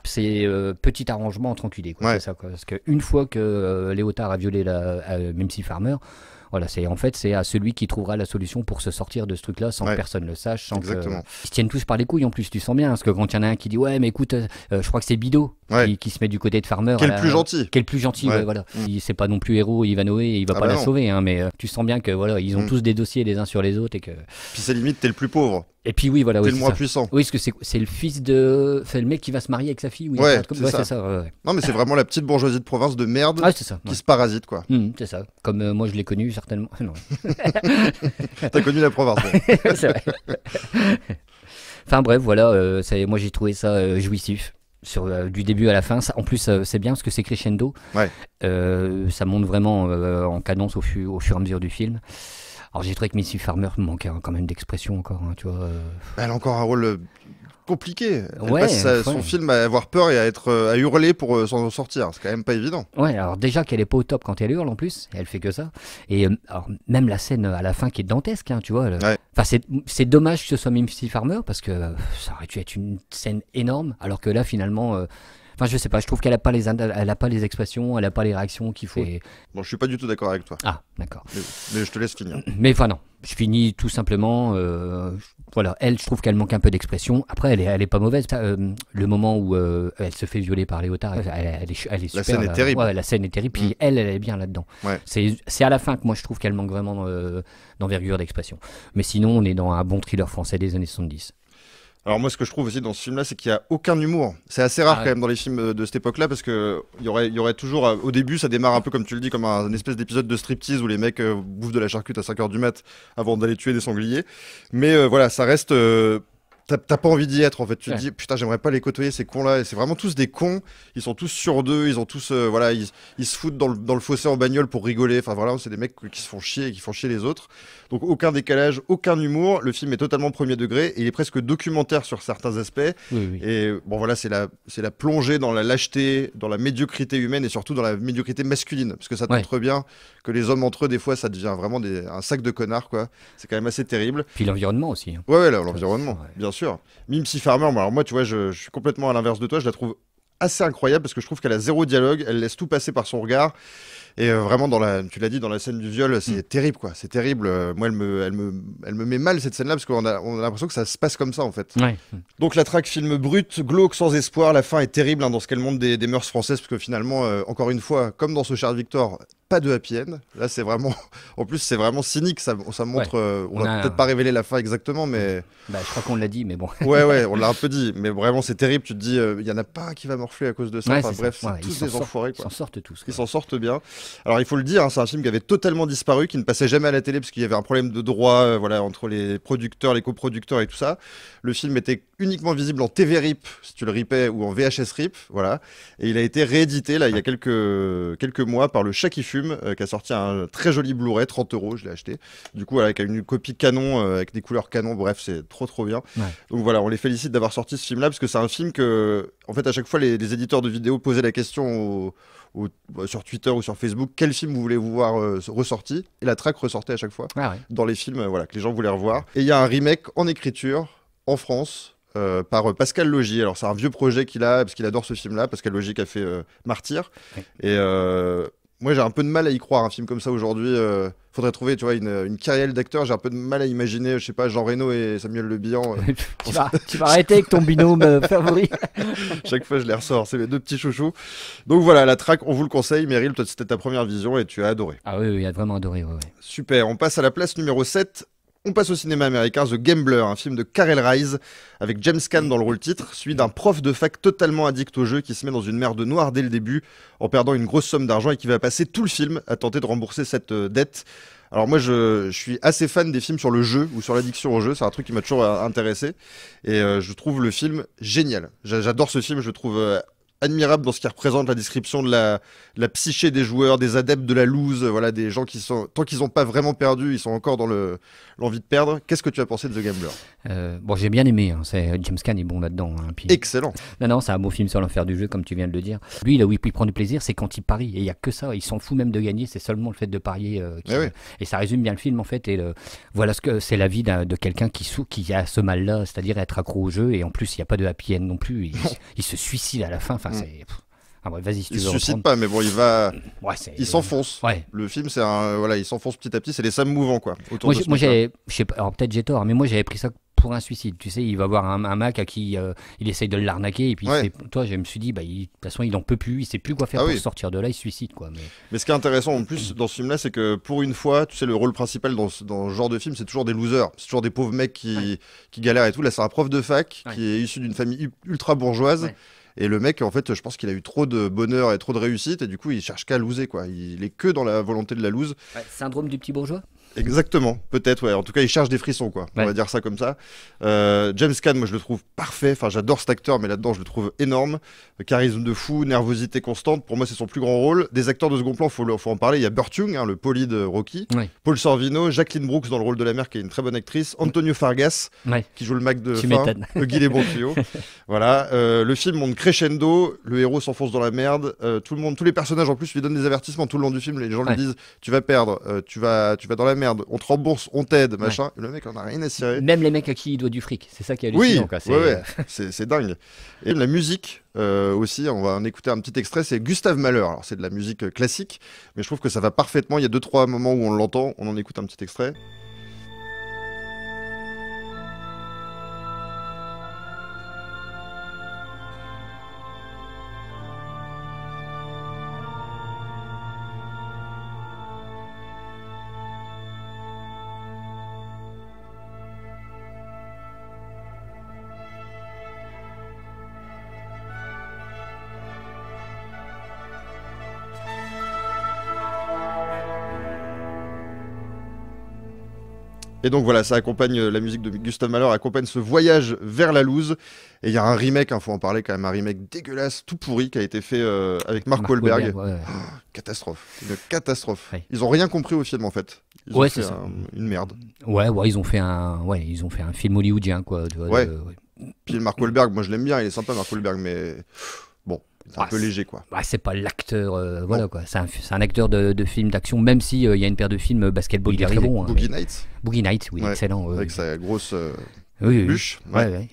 petit arrangement entre enculés. Parce qu'une fois que Léotard a violé, la, Mimsy Farmer, voilà, c'est en fait c'est à celui qui trouvera la solution pour se sortir de ce truc-là sans que personne le sache, sans Exactement. ils se tiennent tous par les couilles en plus. Tu sens bien, hein, parce que quand il y en a un qui dit ouais mais écoute, euh, euh, je crois que c'est bidot, qui, se met du côté de Farmer. Quel euh, plus gentil. Quel plus gentil, voilà. Mm. Il C'est pas non plus héros, noé il va ah pas bah la sauver, hein, mais euh, tu sens bien que voilà, ils ont mm. tous des dossiers les uns sur les autres et que. Puis c'est limite, t'es le plus pauvre. Et puis oui, voilà. T'es le moins puissant. Oui, parce que c'est le fils de. C'est le mec qui va se marier avec sa fille. Oui, c'est ça. non, mais c'est vraiment la petite bourgeoisie de province de merde ah, qui se parasite, quoi. Mm, c'est ça. Comme euh, moi, je l'ai connu, certainement. non. T'as connu la province. c'est vrai. Enfin bref, voilà, moi j'ai trouvé ça jouissif. Euh, du début à la fin. Ça, en plus, euh, c'est bien parce que c'est crescendo. Euh, ça monte vraiment en cadence au, au, fur et à mesure du film. Alors j'ai trouvé que Missy Farmer manquait hein, quand même d'expression encore. Hein, tu vois, Elle a encore un rôle compliqué. Elle passe son film à avoir peur et à être euh, à hurler pour euh, s'en sortir. C'est quand même pas évident. Ouais, alors déjà qu'elle est pas au top quand elle hurle en plus, elle fait que ça. Et euh, même la scène à la fin qui est dantesque, hein, tu vois. Enfin, c'est dommage que ce soit Mimsy Farmer parce que ça aurait dû être une scène énorme, alors que là finalement. Enfin, je sais pas, je trouve qu'elle a pas les, a pas les expressions, elle a pas les réactions qu'il faut. Bon, je suis pas du tout d'accord avec toi. Ah, d'accord. Mais, je te laisse finir. Mais enfin non, je finis tout simplement. Euh, voilà, elle, je trouve qu'elle manque un peu d'expression. Après, elle est, pas mauvaise. Euh, le moment où euh, elle se fait violer par Léotard, elle, elle, est, elle est, super. La scène est terrible. la scène est terrible. Puis mm. elle, elle est bien là-dedans. C'est à la fin que moi je trouve qu'elle manque vraiment d'envergure, d'expression. Mais sinon, on est dans un bon thriller français des années 70. Alors moi, ce que je trouve aussi dans ce film-là, c'est qu'il n'y a aucun humour. C'est assez rare ah quand même dans les films euh, de cette époque-là, parce que y aurait, y aurait toujours, euh, au début, ça démarre un peu comme tu le dis, comme un, espèce d'épisode de striptease où les mecs euh, bouffent de la charcute à 5h du mat avant d'aller tuer des sangliers. Mais voilà, ça reste T'as pas envie d'y être en fait. Tu te dis putain, j'aimerais pas les côtoyer ces cons là. c'est vraiment tous des cons. Ils sont tous sur deux. Ils ont tous euh, voilà, ils, se foutent dans le, dans le, fossé en bagnole pour rigoler. Enfin voilà, c'est des mecs qui se font chier et qui font chier les autres. Donc aucun décalage, aucun humour. Le film est totalement premier degré il est presque documentaire sur certains aspects. Et bon voilà, c'est la c'est la plongée dans la lâcheté, dans la médiocrité humaine et surtout dans la médiocrité masculine parce que ça montre bien que les hommes entre eux des fois ça devient vraiment un sac de connards quoi. C'est quand même assez terrible. Puis l'environnement aussi. Hein. Ouais, ouais l'environnement bien sûr même si Farmer, alors moi, tu vois, je, suis complètement à l'inverse de toi. Je la trouve assez incroyable parce que je trouve qu'elle a zéro dialogue, elle laisse tout passer par son regard. Et euh, vraiment, dans la, tu l'as dit, dans la scène du viol, c'est mm. terrible, quoi. C'est terrible. Euh, moi, elle me, elle, me, met mal cette scène-là parce qu'on a, l'impression que ça se passe comme ça, en fait. Donc, la traque film brut, glauque, sans espoir. La fin est terrible hein, dans ce qu'elle montre des, mœurs françaises parce que finalement, euh, encore une fois, comme dans ce Charles Victor, pas de happy Là, c'est vraiment. En plus, c'est vraiment cynique. Ça, montre. Euh, on, ne a, peut-être pas révélé la fin exactement, mais. Bah, je crois qu'on l'a dit, mais bon. ouais, ouais, on l'a un peu dit. Mais vraiment, c'est terrible. Tu te dis, euh, il y en a pas qui va morfler à cause de ça. bref, Ils s'en sortent tous. Ils s'en sortent bien. Alors, il faut le dire, hein, c'est un film qui avait totalement disparu, qui ne passait jamais à la télé parce qu'il y avait un problème de droit, euh, voilà, entre les producteurs, les coproducteurs et tout ça. Le film était uniquement visible en TV RIP, si tu le ripais, ou en VHS RIP, voilà. Et il a été réédité, là, il y a quelques, quelques mois, par le Chat qui fume, euh, qui a sorti un très joli Blu-ray, 30 euros, je l'ai acheté. Du coup, avec une copie canon, euh, avec des couleurs canon, bref, c'est trop, trop bien. Donc voilà, on les félicite d'avoir sorti ce film-là, parce que c'est un film que, en fait, à chaque fois, les, éditeurs de vidéos posaient la question bah, sur Twitter ou sur Facebook quel film vous voulez vous voir euh, ressorti et la track ressortait à chaque fois ah dans les films voilà que les gens voulaient revoir et il y a un remake en écriture en France euh, par euh, Pascal Logie, Alors, c'est un vieux projet qu'il a, parce qu'il adore ce film-là. Pascal Logie qui a fait euh, Martyr. Et moi, j'ai un peu de mal à y croire, un film comme ça aujourd'hui. faudrait trouver, tu vois, une, carrière d'acteur. J'ai un peu de mal à imaginer, je sais pas, Jean Reno et Samuel Le Bihan. tu, vas, arrêter avec ton binôme favori. Chaque fois, je les ressors. C'est mes deux petits chouchous. Donc voilà, la track, on vous le conseille. Meryl, toi, c'était ta première vision et tu as adoré. Ah oui, oui, a vraiment adoré. Super. On passe à la place numéro 7 on passe au cinéma américain, The Gambler, un film de Karel Rise, avec James Caan dans le rôle titre, suit d'un prof de fac totalement addict au jeu qui se met dans une merde noire dès le début, en perdant une grosse somme d'argent et qui va passer tout le film à tenter de rembourser cette euh, dette. Alors moi, je, suis assez fan des films sur le jeu ou sur l'addiction au jeu. C'est un truc qui m'a toujours euh, intéressé. Et euh, je trouve le film génial. J'adore ce film. Je trouve admirable dans ce qui représente la description de la, psyché des joueurs, des adeptes de la loose, euh, voilà, des gens qui sont, tant qu'ils n'ont pas vraiment perdu, ils sont encore dans l'envie de perdre. Qu'est-ce que tu as pensé de The Gambler euh, Bon, j'ai bien aimé, hein. euh, James Caan est bon là-dedans. Hein, Excellent Non, non, c'est un beau film sur l'enfer du jeu, comme tu viens de le dire. Lui, là où il prend du plaisir, c'est quand il parie, et il n'y a que ça, il s'en fout même de gagner, c'est seulement le fait de parier. Eh et ça résume bien le film, en fait, et voilà ce que c'est la vie de quelqu'un qui, qui a ce mal-là, c'est-à-dire être accro au jeu, et en plus, il n'y a pas de happy non plus, il se suicide à la fin Hmm. Ah il ne il se suicide pas, mais bon, il va. il s'enfonce. Le film, c'est un... voilà, il s'enfonce petit à petit. C'est les Sam mouvants, quoi. Autour moi, j'avais, alors peut-être j'ai tort, mais moi j'avais pris ça pour un suicide. Tu sais, il va voir un, un Mac à qui euh, il essaye de l'arnaquer, et puis toi, je me suis dit, bah, de toute façon, il en peut plus, il sait plus quoi faire ah pour sortir de là, il se suicide, quoi. Mais... ce qui est intéressant en plus dans ce film-là, c'est que pour une fois, tu sais, le rôle principal dans, ce genre de film, c'est toujours des losers, c'est toujours des pauvres mecs qui, qui galèrent et tout. Là, c'est un prof de fac qui est issu d'une famille ultra bourgeoise. Et le mec, en fait, je pense qu'il a eu trop de bonheur et trop de réussite, et du coup, il cherche qu'à loser, quoi. Il est que dans la volonté de la lose. syndrome du petit bourgeois Exactement, peut-être, ouais. En tout cas, il cherche des frissons, quoi. On va dire ça comme ça. Euh, James Caan, moi, je le trouve parfait. Enfin, j'adore cet acteur, mais là-dedans, je le trouve énorme. Charisme de fou, nervosité constante. Pour moi, c'est son plus grand rôle. Des acteurs de second plan, faut, faut en parler. Il y a Burt Young, hein, le poli de Rocky. Paul Sorvino, Jacqueline Brooks dans le rôle de la mère, qui est une très bonne actrice. Antonio Fargas, qui joue le Mac de fin. Guy des Bonfio. voilà. Euh, le film monte crescendo. Le héros s'enfonce dans la merde. Euh, tout le monde, tous les personnages, en plus, lui donnent des avertissements tout le long du film. Les gens lui disent, tu vas perdre, tu vas, tu vas dans la merde on te rembourse, on t'aide, machin. Le mec en a rien à cirer. Même les mecs à qui il doit du fric, c'est ça qui est hallucinant. Oui, c'est dingue. Et la musique euh, aussi, on va en écouter un petit extrait, c'est Gustave Malheur. Alors c'est de la musique classique, mais je trouve que ça va parfaitement. Il y a deux trois moments où on l'entend, on en écoute un petit extrait. Et donc voilà, ça accompagne euh, la musique de Gustave Mahler, accompagne ce voyage vers la loose. Et il y a un remake, il hein, faut en parler quand même, un remake dégueulasse, tout pourri, qui a été fait euh, avec Mark, Wahlberg. catastrophe, une catastrophe. Ils ont rien compris au film en fait. ouais, c'est une merde. Ouais, ouais, ils ont fait un, ouais, ils ont fait un film hollywoodien quoi. ouais. Puis Mark Wahlberg, moi je l'aime bien, il est sympa Mark Wahlberg, mais c'est un bah, peu léger, quoi. Bah, c'est pas l'acteur, euh, voilà, quoi. C'est un, un, acteur de, de film d'action, même s'il euh, y a une paire de films euh, basketball qui hein. Boogie Nights. Boogie Nights, oui, excellent. avec sa grosse. Oui, bûche.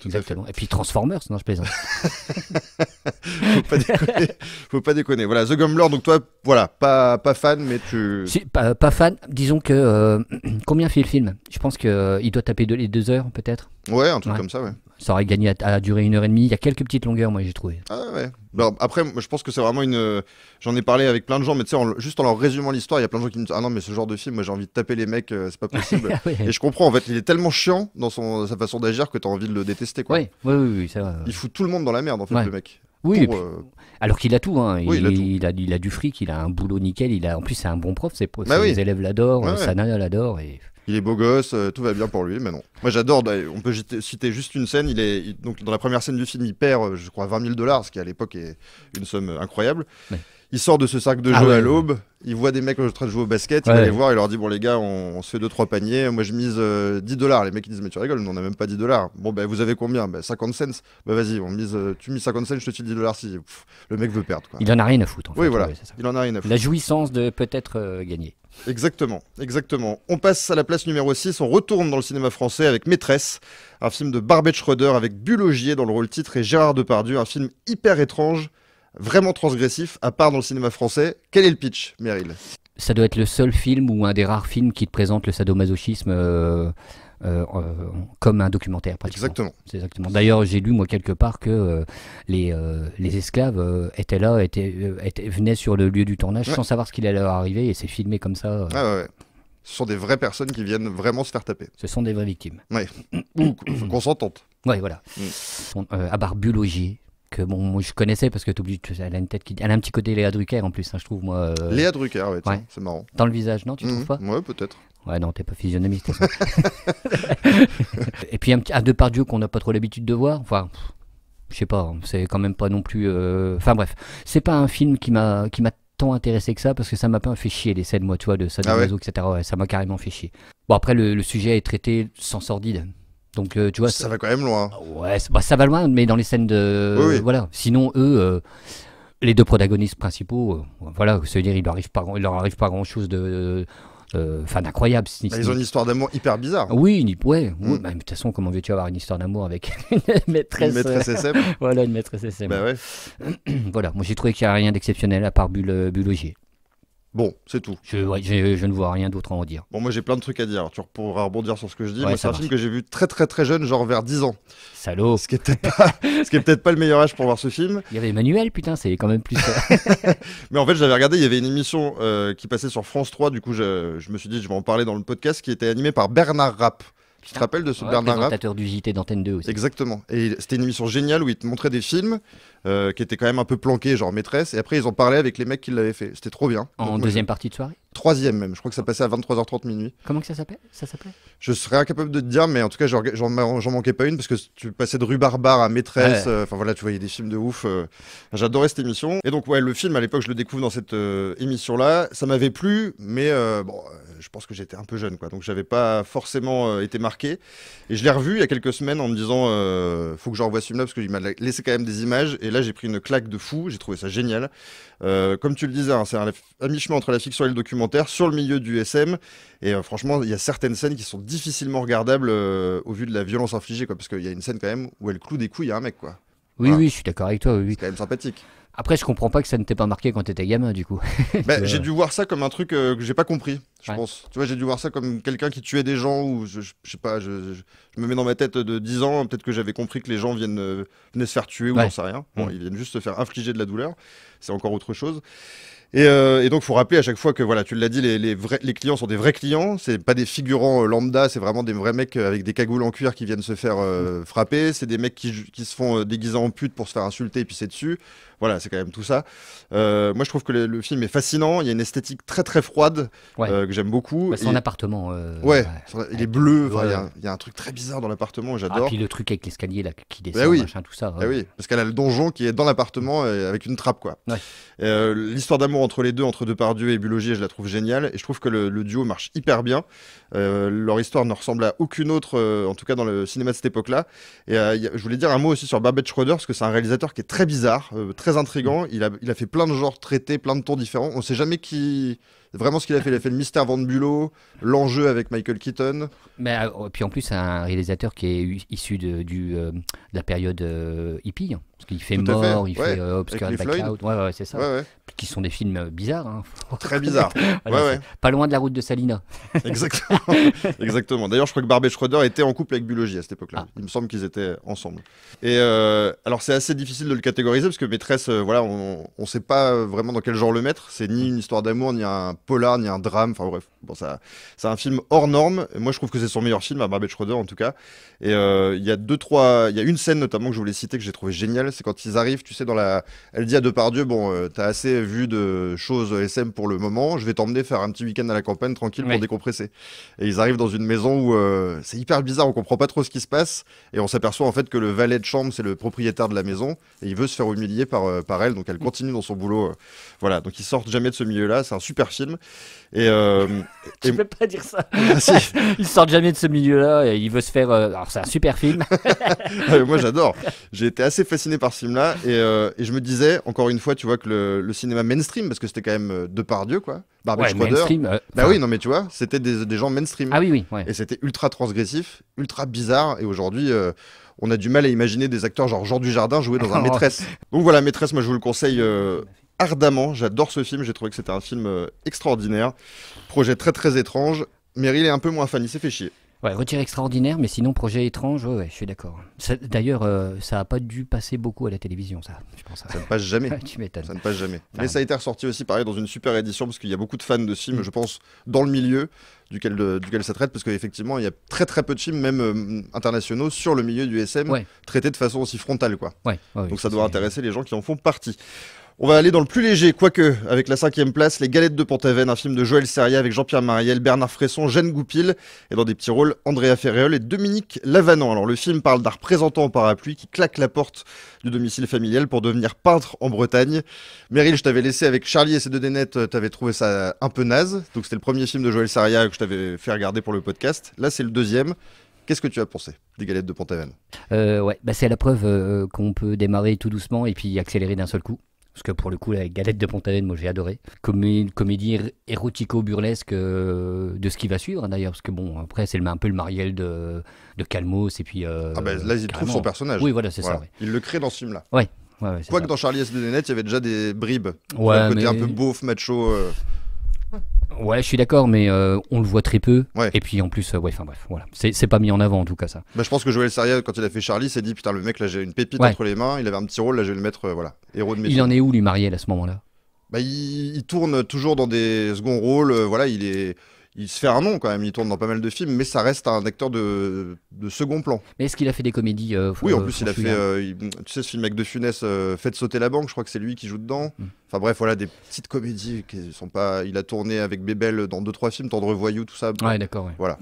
exactement. Et puis Transformers, non, je plaisante. faut, pas déconner, faut pas déconner. Voilà, The Gumbler, donc toi, voilà, pas, pas fan, mais tu. pas, fan, disons que. combien fait le film Je pense qu'il doit taper les deux heures, peut-être. Ouais, un truc comme ça, ouais. Ça aurait gagné à, durer une heure et demie. Il y a quelques petites longueurs, moi, j'ai trouvé. Ah ouais. après, je pense que c'est vraiment une. Euh, j'en ai parlé avec plein de gens, mais tu sais, juste en leur résumant l'histoire, il y a plein de gens qui me disent Ah non, mais ce genre de film, moi, j'ai envie de taper les mecs, euh, c'est pas possible. Ah et je comprends, en fait, il est tellement chiant dans sa façon d'agir que t'as envie de le détester, quoi. Oui, oui, oui, ça Il fout tout le monde dans la merde, en fait, le mec. Oui, euh, alors qu'il a hein. tout, il, a Il, a, du fric, il a un boulot nickel, il a, en plus c'est un bon prof, bah ses, bah les élèves l'adorent, sa nana l'adore. Et il est beau gosse, euh, tout va bien pour lui, mais non. Moi j'adore, bah, on peut citer juste une scène, il est, donc, dans la première scène du film, il perd, euh, je crois, 20 000 dollars, ce qui à l'époque est une somme euh, incroyable. Il sort de ce sac de ah jeu à l'aube, il voit des mecs en train de jouer au basket, il va les voir, il leur dit Bon, les gars, on, se fait deux trois paniers, moi je mise 10 dollars. Les mecs ils disent Mais tu rigoles, on a même pas 10 dollars. Bon, ben vous avez combien 50 ben, cents. Bah vas-y, on mise, tu mises 50 cents, je te file 10 dollars si. le mec veut perdre. Il en a rien à foutre. oui, voilà. il en a rien à foutre. La jouissance de peut-être gagner. Exactement, exactement. On passe à la place numéro 6, on retourne dans le cinéma français avec Maîtresse, un film de Barbet Schroeder avec Bulogier dans le rôle titre et Gérard Depardieu, un film hyper étrange, vraiment transgressif, à part dans le cinéma français. Quel est le pitch, Meryl Ça doit être le seul film ou un des rares films qui te présente le sadomasochisme. Euh, euh, euh, comme un documentaire pratiquement. Exactement. exactement. D'ailleurs, j'ai lu moi quelque part que euh, les, les esclaves étaient là, étaient, venaient sur le lieu du tournage sans savoir ce qu'il allait leur arriver et c'est filmé comme ça. Ah ouais. Ce sont des vraies personnes qui viennent vraiment se faire taper. Ce sont des vraies victimes. Ouais. Ou consentantes. Ouais, voilà. Mm. à Barbulogier, que bon, je connaissais parce que t'oublies, elle a une tête qui, elle a un petit côté Léa Drucker en plus, hein, je trouve moi. Léa Drucker, ouais, c'est marrant. Dans le visage, non, tu mm. trouves pas Ouais, peut-être. Ouais, non, t'es pas physionomiste. et puis un, par Dieu qu'on n'a pas trop l'habitude de voir. Enfin, je sais pas, c'est quand même pas non plus. Euh, enfin bref, c'est pas un film qui m'a qui m'a tant intéressé que ça parce que ça m'a pas fait chier les scènes, moi, tu vois, de Sadomaso, ah etc. ça m'a carrément fait chier. Bon après, le, sujet est traité sans sordide. Donc euh, tu vois. Ça, va quand même loin. Ouais, bah, ça va loin, mais dans les scènes de. Voilà. Sinon, eux. Euh, les deux protagonistes principaux, voilà, dire, il arrive pas, il leur arrive pas grand chose de, enfin euh, incroyable. Bah, ils ont une histoire d'amour hyper bizarre. Oui, ouais, hmm. bah, de toute façon, comment veux-tu avoir une histoire d'amour avec une maîtresse, une maîtresse euh, SM Voilà, une maîtresse SM. Bah ouais. voilà, moi j'ai trouvé qu'il n'y a rien d'exceptionnel à part Bulogier euh, Bon, c'est tout. Je, ne vois rien d'autre à en dire. Bon, moi j'ai plein de trucs à dire. tu pourras rebondir sur ce que je dis. c'est un film que j'ai vu très très très jeune, genre vers 10 ans. Salaud Ce qui n'est peut-être pas, le meilleur âge pour voir ce film. Il y avait Emmanuel, putain, c'est quand même plus. Mais en fait, j'avais regardé, il y avait une émission euh, qui passait sur France 3. Du coup, je, me suis dit, je vais en parler dans le podcast qui était animé par Bernard Rapp. Tu te rappelles de ce Bernard Rapp Présentateur du JT d'Antenne 2 aussi. Exactement. Et c'était une émission géniale où il te montrait des films euh, qui était quand même un peu planqué, genre maîtresse. Et après, ils ont parlé avec les mecs qui l'avaient fait. C'était trop bien. En deuxième partie de soirée Troisième même. Je crois que ça passait à 23h30 minuit. Comment que ça s'appelait Je serais incapable de te dire, mais en tout cas, j'en manquais pas une parce que tu passais de rue barbare à maîtresse. Euh, enfin voilà, tu voyais des films de ouf. Euh. J'adorais cette émission. Et donc ouais, le film à l'époque, je le découvre dans cette émission-là. Ça m'avait plu, mais bon, je pense que j'étais un peu jeune, quoi. Donc j'avais pas forcément été marqué. Et je l'ai revu il y a quelques semaines en me disant, faut que je revoie ce film-là parce qu'il m'a laissé quand même des images là, j'ai pris une claque de fou. J'ai trouvé ça génial. Euh, comme tu le disais, hein, c'est un, mi-chemin entre la fiction et le documentaire sur le milieu du SM. Et euh, franchement, il y a certaines scènes qui sont difficilement regardables euh, au vu de la violence infligée, quoi, parce qu'il y a une scène quand même où elle cloue des couilles à un mec, quoi. Oui, oui, je suis d'accord avec toi. C'est quand même sympathique. Après, je comprends pas que ça ne t'ait pas marqué quand tu étais gamin, du coup. Ben, j'ai dû voir ça comme un truc euh, que j'ai pas compris, je pense. Tu vois, j'ai dû voir ça comme quelqu'un qui tuait des gens, ou je, sais pas, je, me mets dans ma tête de 10 ans, peut-être que j'avais compris que les gens viennent, euh, venaient se faire tuer, ou j'en sais rien. Bon, mm. ils viennent juste se faire infliger de la douleur, c'est encore autre chose. Euh, et, donc, il faut rappeler à chaque fois que, voilà, tu l'as dit, les, vrais, les, clients sont des vrais clients. C'est pas des figurants euh, lambda, c'est vraiment des vrais mecs euh, avec des cagoules en cuir qui viennent se faire frapper. C'est des mecs qui, se font déguiser en pute pour se faire insulter et puis c'est dessus. Voilà, c'est quand même tout ça. moi, je trouve que le, film est fascinant. Il y a une esthétique très, très froide que j'aime beaucoup. Bah, son appartement. ouais, il est bleu. Il y, a un truc très bizarre dans l'appartement, j'adore. Et ah, puis le truc avec l'escalier là, qui bah descend, oui. machin, tout ça. Bah oui, parce qu'elle a le donjon qui est dans l'appartement avec une trappe, quoi. L'histoire d'amour entre les deux, entre Depardieu et Bulogier, je la trouve géniale. Et je trouve que le, duo marche hyper bien. Euh, leur histoire ne ressemble à aucune autre, euh, en tout cas dans le cinéma de cette époque-là. Et euh, je voulais dire un mot aussi sur Babette Schroeder, parce que c'est un réalisateur qui est très bizarre, très intrigant. Il a, il a fait plein de genres traités, plein de tours différents. On ne sait jamais qui Vraiment ce qu'il a fait, il a fait le mystère Van Bulow, l'enjeu avec Michael Keaton. Mais euh, oh, puis en plus, un réalisateur qui est issu de, du, euh, la période euh, hippie. Hein. parce qu'il fait Mort, il fait Obscure Blackout. Ouais, ouais, c'est ça. Qui sont des films bizarres. Hein. Très bizarres. pas loin de la route de Salina. Exactement. Exactement. D'ailleurs, je crois que Barbet Schroeder était en couple avec Bulogie à cette époque-là. Ah. Il me semble qu'ils étaient ensemble. Et alors, c'est assez difficile de le catégoriser parce que maîtresse, voilà, on ne sait pas vraiment dans quel genre le mettre. C'est ni une histoire d'amour, ni un polar ni un drame. Enfin bref, bon, ça, c'est un film hors norme. moi, je trouve que c'est son meilleur film, à Barbet Schroeder en tout cas. Et euh, il y a deux, trois, il y a une scène notamment que je voulais citer que j'ai trouvé géniale. C'est quand ils arrivent, tu sais, dans la. Elle dit à Depardieu Bon, euh, t'as assez vu de choses SM pour le moment, je vais t'emmener faire un petit week-end à la campagne tranquille pour décompresser. Et ils arrivent dans une maison où euh, c'est hyper bizarre, on comprend pas trop ce qui se passe. Et on s'aperçoit en fait que le valet de chambre, c'est le propriétaire de la maison. Et il veut se faire humilier par, par elle. Donc elle continue dans son boulot. Voilà, donc ils sortent jamais de ce milieu-là. C'est un super film. Et, euh, tu peux pas dire ça. Ah, il sort jamais de ce milieu-là et il veut se faire. Euh, alors c'est un super film. Ah, moi j'adore. J'ai été assez fasciné par ce film-là euh, et, je me disais encore une fois, tu vois que le, cinéma mainstream, parce que c'était quand même de par Dieu quoi. mainstream, bah oui, non mais tu vois, c'était des, gens mainstream. Ah oui, oui. Et c'était ultra transgressif, ultra bizarre. Et aujourd'hui, on a du mal à imaginer des acteurs genre Jean Jardin jouer dans un oh. Maîtresse. Donc voilà, Maîtresse, moi je vous le conseille ardemment. J'adore ce film, j'ai trouvé que c'était un film euh, extraordinaire. Projet très très étrange. mais il est un peu moins fan, il s'est fait chier. Ouais, retire extraordinaire, mais sinon projet étrange, ouais, ouais je suis d'accord. D'ailleurs, euh, ça n'a pas dû passer beaucoup à la télévision, ça. Je pense ça. ne passe jamais. tu m'étonnes. Ça ne passe jamais. mais ça a été ressorti aussi, pareil, dans une super édition, parce qu'il y a beaucoup de fans de films, mm. je pense, dans le milieu duquel, duquel ça traite, parce qu'effectivement, il y a très très peu de films, même euh, internationaux, sur le milieu du SM, traités de façon aussi frontale, quoi. Donc ça doit intéresser les gens qui en font partie. On va aller dans le plus léger, quoique, avec la cinquième place, Les Galettes de Pont-Aven, un film de Joël Serriat avec Jean-Pierre Mariel, Bernard Fresson, Jeanne Goupil, et dans des petits rôles, Andrea Ferréol et Dominique Lavanant. Alors, le film parle d'un représentant en parapluie qui claque la porte du domicile familial pour devenir peintre en Bretagne. Meryl, je t'avais laissé avec Charlie et ses deux tu euh, t'avais trouvé ça un peu naze. Donc, c'était le premier film de Joël Serriat que je t'avais fait regarder pour le podcast. Là, c'est le deuxième. Qu'est-ce que tu as pensé des galettes de Pont-Aven euh, Ouais, bah, c'est la preuve euh, qu'on peut démarrer tout doucement et puis accélérer d'un seul coup. Parce que pour le coup, la galette de Pontanen, moi j'ai adoré. Comme comédie er-, érotico-burlesque euh, de ce qui va suivre d'ailleurs. Parce que bon, après, c'est un peu le Mariel de, de Calmos. Et puis, euh, ah ben là, il trouve son personnage. Oui, voilà, c'est ça. Il le crée dans ce film-là. Ouais. Quoique dans Charlie S. il y avait déjà des bribes. Ouais, un côté un peu beauf, macho. Euh. Ouais, je suis d'accord, mais euh, on le voit très peu. Et puis en plus, euh, ouais, enfin bref, voilà. C'est pas mis en avant en tout cas ça. Bah, je pense que Joël Saria, quand il a fait Charlie, s'est dit putain, le mec là, j'ai une pépite entre les mains, il avait un petit rôle, là je vais le mettre, euh, voilà, héros de métier. Il en est où lui, Mariel, à ce moment-là bah, il, il, tourne toujours dans des seconds rôles, voilà, il est il se fait un nom quand même, il tourne dans pas mal de films, mais ça reste un acteur de, second plan. Mais est-ce qu'il a fait des comédies euh, Oui, en euh, plus, il a fait, euh, tu sais, ce film avec De Funès, Faites sauter la banque, je crois que c'est lui qui joue dedans. Mm. Enfin bref, voilà, des petites comédies qui sont pas. Il a tourné avec Bébel dans deux, trois films, Tendre Voyou, tout ça. Ouais, d'accord, Voilà.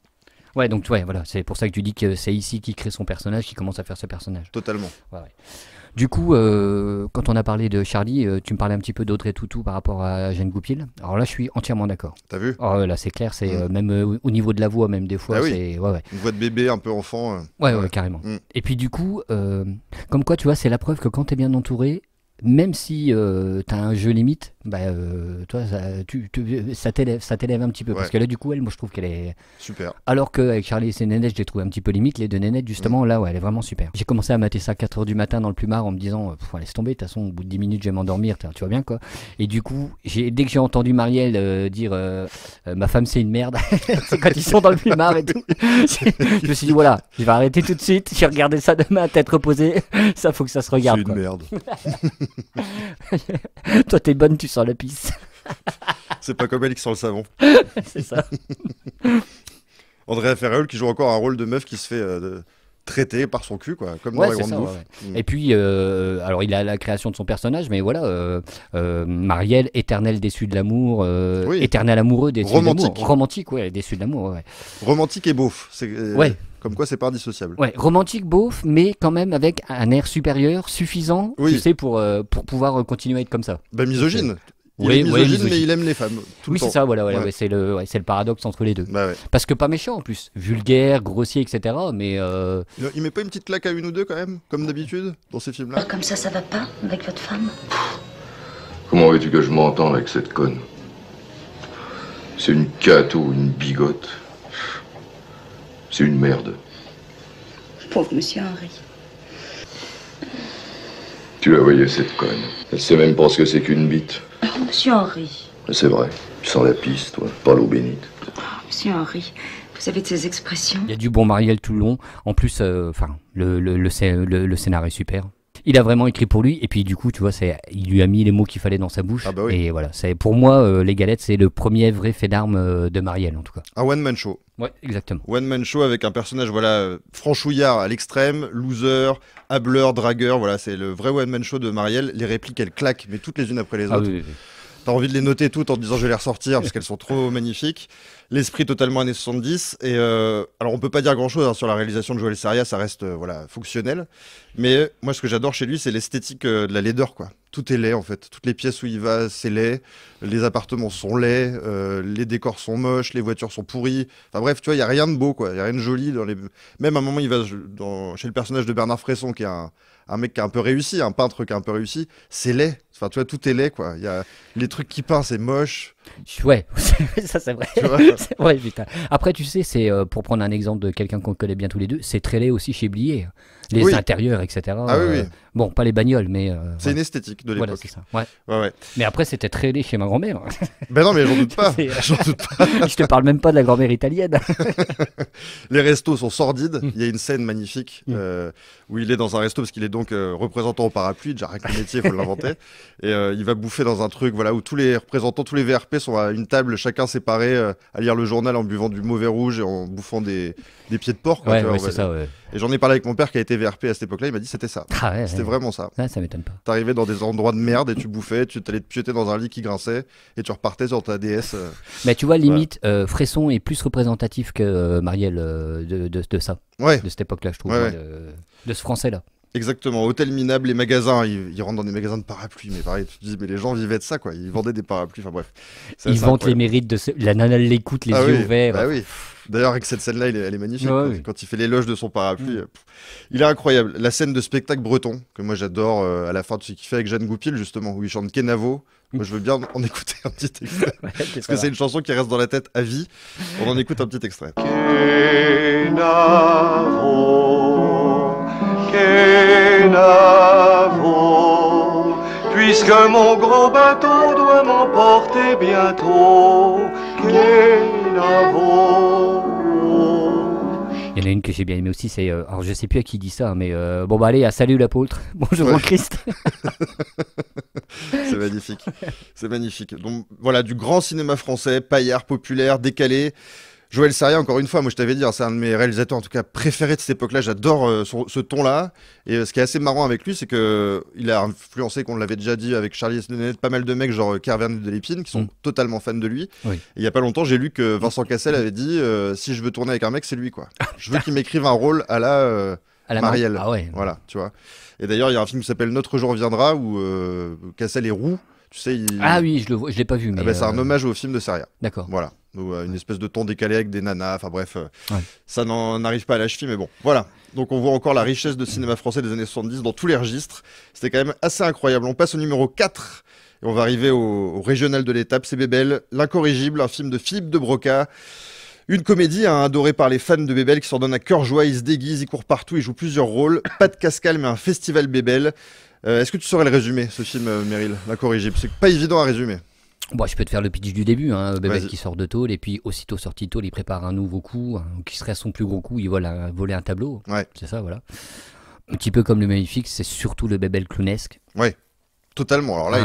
ouais, donc ouais, voilà, c'est pour ça que tu dis que c'est ici qu'il crée son personnage, qu'il commence à faire ce personnage. Totalement. ouais. Du coup, euh, quand on a parlé de Charlie, euh, tu me parlais un petit peu d'Audrey Toutou par rapport à Jeanne Goupil. Alors là, je suis entièrement d'accord. T'as vu oh, Là, c'est clair, c'est mm. euh, même au niveau de la voix, même des fois. Ah c'est, Une voix de bébé, un peu enfant. Ouais, ouais, carrément. Mm. Et puis du coup, comme quoi, tu vois, c'est la preuve que quand t'es bien entouré, même si t'as un jeu limite, bah, euh, toi, ça, tu, ça t'élève un petit peu. Parce que là, du coup, elle, moi, je trouve qu'elle est. Super. Alors qu'avec Charlie et ses nénettes, je les trouvé un petit peu limite. Les deux nénettes, justement, mm. là, ouais, elle est vraiment super. J'ai commencé à mater ça à 4h du matin dans le plumard en me disant, euh, laisse tomber, de toute façon, au bout de 10 minutes, je vais m'endormir, tu vois bien, quoi. Et du coup, dès que j'ai entendu Marielle euh, dire, euh, ma femme, c'est une merde, c'est quand ils sont dans le plumard et tout, je me suis dit, voilà, je vais arrêter tout de suite, j'ai regardé ça demain à tête reposée, ça, faut que ça se regarde. C'est une merde. toi, t'es bonne, tu sur la pisse. C'est pas comme Alix sur le savon. C'est ça. Andrea Ferreol qui joue encore un rôle de meuf qui se fait euh, traité par son cul, quoi, comme dans bouffe. Et puis, euh, alors il a la création de son personnage, mais voilà, euh, euh Marielle, éternelle déçu de l'amour, euh, éternel amoureux des romantique. de Romantique, ouais, déçu de l'amour, ouais. Romantique et beauf. Euh, ouais. Comme quoi, c'est pas indissociable. Ouais, romantique, beauf, mais quand même avec un air supérieur suffisant, tu sais, pour, pour pouvoir continuer à être comme ça. Bah, misogyne. Il oui, est misogyne, oui, mais il aime les femmes. oui, c'est ça, voilà, voilà c'est le, le paradoxe entre les deux. Bah Parce que pas méchant en plus, vulgaire, grossier, etc. Mais euh, il, met pas une petite claque à une ou deux quand même, comme d'habitude, dans ces films-là. Ah, comme ça, ça va pas avec votre femme Comment veux-tu que je m'entends avec cette conne C'est une cate ou une bigote. C'est une merde. Pauvre monsieur Henri. Tu la voyais, cette conne. Elle sait même pas ce que c'est qu'une bite. Ah, monsieur Henri. C'est vrai. Tu sens la piste, toi. Parle l'eau bénite. Ah, monsieur Henri. Vous avez de ces expressions Il y a du bon Marielle Toulon. En plus, euh, le, le, le, scénario est super il a vraiment écrit pour lui. Et puis du coup, tu vois, il lui a mis les mots qu'il fallait dans sa bouche. Ah bah Et voilà, pour moi, euh, Les Galettes, c'est le premier vrai fait d'armes euh, de Marielle, en tout cas. Un one-man show. Ouais, exactement. One-man show avec un personnage, voilà, franchouillard à l'extrême, loser, hableur, dragueur. Voilà, c'est le vrai one-man show de Marielle. Les répliques, elles claquent, mais toutes les unes après les ah autres. T'as envie de les noter toutes en disant je vais les ressortir parce qu'elles sont trop magnifiques l'esprit totalement années 70. Et euh, alors, on peut pas dire grand-chose hein, sur la réalisation de Joël Saria, ça reste euh, voilà fonctionnel. Mais euh, moi, ce que j'adore chez lui, c'est l'esthétique de la laideur, quoi. Tout est laid en fait. Toutes les pièces où il va, c'est laid. Les appartements sont laids. les décors sont moches. Les voitures sont pourries. Enfin bref, tu vois, il y a rien de beau, quoi. Il y a rien de joli dans les. Même à un moment, il va chez le personnage de Bernard Fresson, qui est un, un mec qui a un peu réussi, un peintre qui a un peu réussi. C'est laid Enfin, tu vois, tout est laid, quoi. Il y a... Les trucs qui partent, c'est moche. Ouais, ça c'est vrai. Après, tu sais, c'est euh, pour prendre un exemple de quelqu'un qu'on connaît bien tous les deux, c'est très laid aussi chez Blier. Les intérieurs, etc. Ah, oui, oui. Euh, bon, pas les bagnoles, mais. Euh, c'est une esthétique de l'époque. c'est ça. Ouais. Ouais, ouais. Mais après, c'était très laid chez ma grand-mère. ben non, mais j'en doute pas. j'en doute pas. Je te parle même pas de la grand-mère italienne. les restos sont sordides. Mm. Il y a une scène magnifique mm. où il est dans un resto parce qu'il est donc représentant au parapluie. J'arrête le métier, il faut l'inventer et euh, il va bouffer dans un truc voilà où tous les représentants, tous les VRP sont à une table, chacun séparé, euh, à lire le journal en buvant du mauvais rouge et en bouffant des, pieds de porc. ça, Et j'en ai parlé avec mon père qui a été VRP à cette époque-là, il m'a dit c'était ça. Ah c'était vraiment ça. Ouais, ça m'étonne pas. T'arrivais dans des endroits de merde et tu bouffais, tu t'allais te piéter dans un lit qui grinçait et tu repartais sur ta DS. Euh. Mais tu vois, limite, Fresson est plus représentatif que Marielle de, de, ça. De cette époque-là, je trouve. Hein, de ce français-là. Exactement, hôtel minable, les magasins, ils, rentrent dans des magasins de parapluies, mais pareil, tu te dis, mais les gens vivaient de ça, quoi. Ils vendaient des parapluies, enfin bref. Ils vantent les mérites de la nana l'écoute, les ah yeux oui, ouverts. Bah oui. D'ailleurs, avec cette scène-là, elle est magnifique. Quand il fait l'éloge de son parapluie, mm. il est incroyable. La scène de spectacle breton, que moi j'adore euh, à la fin de ce qu'il fait avec Jeanne Goupil, justement, où il chante Kenavo. Moi, je veux bien en écouter un petit extrait. parce que c'est une chanson qui reste dans la tête à vie. On en écoute un petit extrait. Kenavo puisque mon gros bateau doit m'emporter bientôt, Il y en a une que j'ai bien aimée aussi, c'est. Euh, alors je sais plus à qui dit ça, mais euh, bon, bah allez, à salut l'apôtre, bonjour mon Christ. c'est magnifique, c'est magnifique. Donc voilà, du grand cinéma français, paillard, populaire, décalé. Joël Saria, encore une fois, moi je t'avais dit, hein, c'est un de mes réalisateurs en tout cas préférés de cette époque-là. J'adore euh, ce ton-là. Et euh, ce qui est assez marrant avec lui, c'est qu'il euh, a influencé, qu'on l'avait déjà dit avec Charlie Esnenette, pas mal de mecs genre Carverne de Lépine qui sont mm. totalement fans de lui. il y a pas longtemps, j'ai lu que mm. Vincent Cassel avait dit si je veux tourner avec un mec, c'est lui quoi. Ah, je veux qu'il m'écrive un rôle à la. À la Marielle. Ah ouais. Voilà, tu vois. Et d'ailleurs, il y a un film qui s'appelle Notre jour viendra où Cassel est roux. Tu sais, Ah oui, je ne l'ai pas vu. Ah mais bah, c'est un hommage au film de Saria. D'accord. Voilà ou euh, une espèce de temps décalé avec des nanas. Enfin bref, euh, ça n'en arrive pas à la cheville, mais bon, voilà. Donc on voit encore la richesse de cinéma français des années 70 dans tous les registres. C'était quand même assez incroyable. On passe au numéro 4. Et on va arriver au, régional de l'étape, c'est Bébel, L'incorrigible, un film de Philippe de Broca. Une comédie hein, adorée par les fans de Bébel qui s'en donne à cœur joie, il se déguise, il court partout, il joue plusieurs rôles. Pas de cascal, mais un festival Bébel. Euh, est-ce que tu saurais le résumer, ce film, Meryl L'incorrigible, c'est pas évident à résumer. Bon, je peux te faire le pitch du début. Hein. Bebel qui sort de tôle, et puis aussitôt sorti de tôle, il prépare un nouveau coup, hein, qui serait son plus gros coup. Il vole un, voler un tableau. C'est ça, voilà. Un petit peu comme le Magnifique, c'est surtout le Bebel clownesque. Ouais. Totalement. Alors là,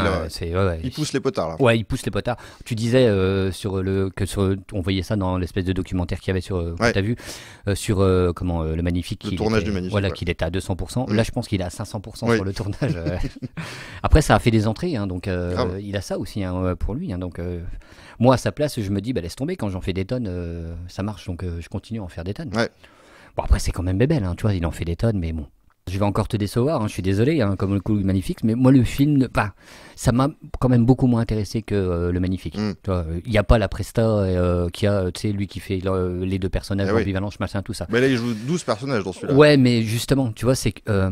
il, pousse les potards. Ouais, il pousse les potards. Tu disais euh, sur le que sur, on voyait ça dans l'espèce de documentaire qu'il y avait sur euh, as vu euh, sur euh, comment euh, le magnifique. Le tournage du magnifique. Voilà, qu'il était à 200%. Là, je pense qu'il est à 500% sur le tournage. Après, ça a fait des entrées, hein, donc ah il a ça aussi hein, pour lui. Hein, donc moi, à sa place, je me dis, bah, laisse tomber. Quand j'en fais des tonnes, ça marche, donc je continue à en faire des tonnes. Bon après c'est quand même bébel, tu vois, il en fait des tonnes, mais bon. Je vais encore te décevoir, hein, je suis désolé, hein, comme le coup Magnifique, mais moi le film, bah, ça m'a quand même beaucoup moins intéressé que euh, le Magnifique. Mm. Il n'y a pas la presta euh, qui a, tu sais, lui qui fait les deux personnages, eh machin, tout ça. Mais là, il joue 12 personnages dans celui-là. Ouais, mais justement, tu vois, c'est que euh,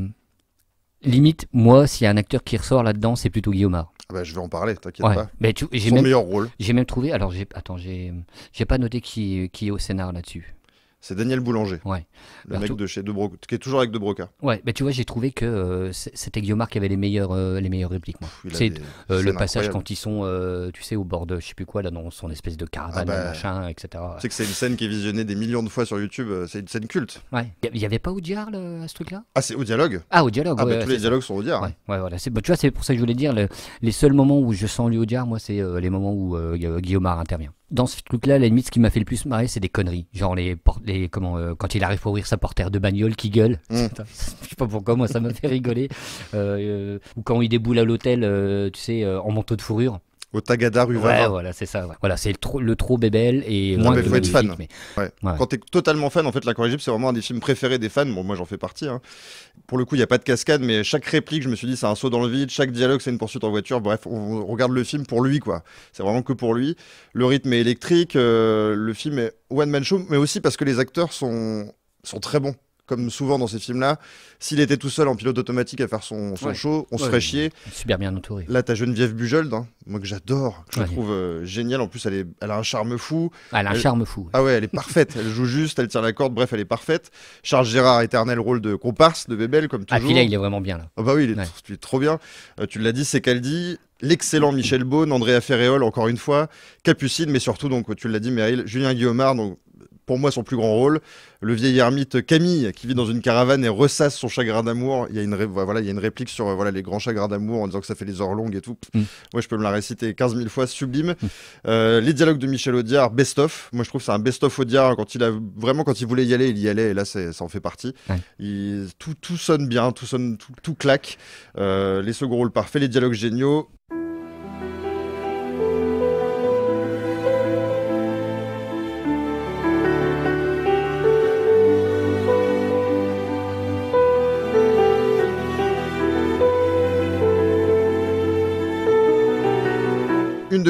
limite, moi, s'il y a un acteur qui ressort là-dedans, c'est plutôt Guillaumard. Ah bah, je vais en parler, t'inquiète pas. Mais j'ai Son même, meilleur rôle. J'ai même trouvé, alors j'ai, attends, j'ai, j'ai pas noté qui, qui est au scénar là-dessus. C'est Daniel Boulanger, ouais. le mec de chez De Broca, qui est toujours avec De Broca. Ouais, mais bah, tu vois, j'ai trouvé que euh, c'était Guillaume qui avait les meilleures, euh, les répliques. Euh, c'est le passage quand ils sont, tu sais, au bord de je sais plus quoi, dans son espèce de caravane, ah bah, machin, etc. Tu sais que c'est une scène qui est visionnée des millions de fois sur YouTube, c'est une scène culte. Ouais. Il n'y avait pas Audiard à ce truc-là Ah, c'est au dialogue Ah, au dialogue. Ah, bah, tous les dialogues sont au dialogue. Ouais, voilà. tu vois, c'est pour ça que je voulais dire, les seuls moments où je sens lui Audiard, moi, c'est les moments où Guillaume intervient dans ce truc-là, la limite, ce qui m'a fait le plus marrer, c'est des conneries. Genre, les, les comment, euh, quand il arrive pour ouvrir sa portière de bagnole qui gueule. Mm. je sais pas pourquoi, moi, ça m'a fait rigoler. Euh, euh, ou quand il déboule à l'hôtel, tu sais, en manteau de fourrure au Tagada Rue Ouais, voilà, c'est ça. Voilà, c'est le, trou, le bébel et non, mais faut être fan. Mais... Ouais. Ouais. Quand t'es totalement fan, en fait, la c'est vraiment un des films préférés des fans. Bon, moi, j'en fais partie. Hein. Pour le coup, il n'y a pas de cascade, mais chaque réplique, je me suis dit, c'est un saut dans le vide. Chaque dialogue, c'est une poursuite en voiture. Bref, on regarde le film pour lui, quoi. C'est vraiment que pour lui. Le rythme est électrique. Euh, le film est one man show, mais aussi parce que les acteurs sont sont très bons comme souvent dans ces films-là, s'il était tout seul en pilote automatique à faire son, son show, on se ferait chier. Super bien entouré. Là, t'as Geneviève Bujold, hein, moi que j'adore, que je trouve génial. Euh, géniale. En plus, elle, a un charme fou. Elle a un charme fou. Ah ouais, elle est parfaite. elle joue juste, elle tire la corde, bref, elle est parfaite. Charles Gérard, éternel rôle de comparse, de Bébel, comme ah, toujours. Ah, puis il est vraiment bien. Là. Ah bah oui, il est, trop bien. Euh, tu l'as dit, c'est dit. l'excellent Michel Beaune, Andrea Ferréol, encore une fois, Capucine, mais surtout, donc, tu l'as dit, Meryl, Julien Guillaumard, donc pour moi son plus grand rôle. Le vieil ermite Camille, qui vit dans une caravane et ressasse son chagrin d'amour. Il y a une, voilà, il y a une réplique sur voilà, les grands chagrins d'amour en disant que ça fait les heures longues et tout. Mm. Moi, je peux me la réciter 15 000 fois, sublime. Euh, les dialogues de Michel Audiard, best-of. Moi, je trouve c'est un best-of Audiard. Quand il a vraiment, quand il voulait y aller, il y allait. Et là, ça en fait partie. Tout, sonne bien, tout sonne, tout, tout claque. Euh, les second rôles parfaits, les dialogues géniaux.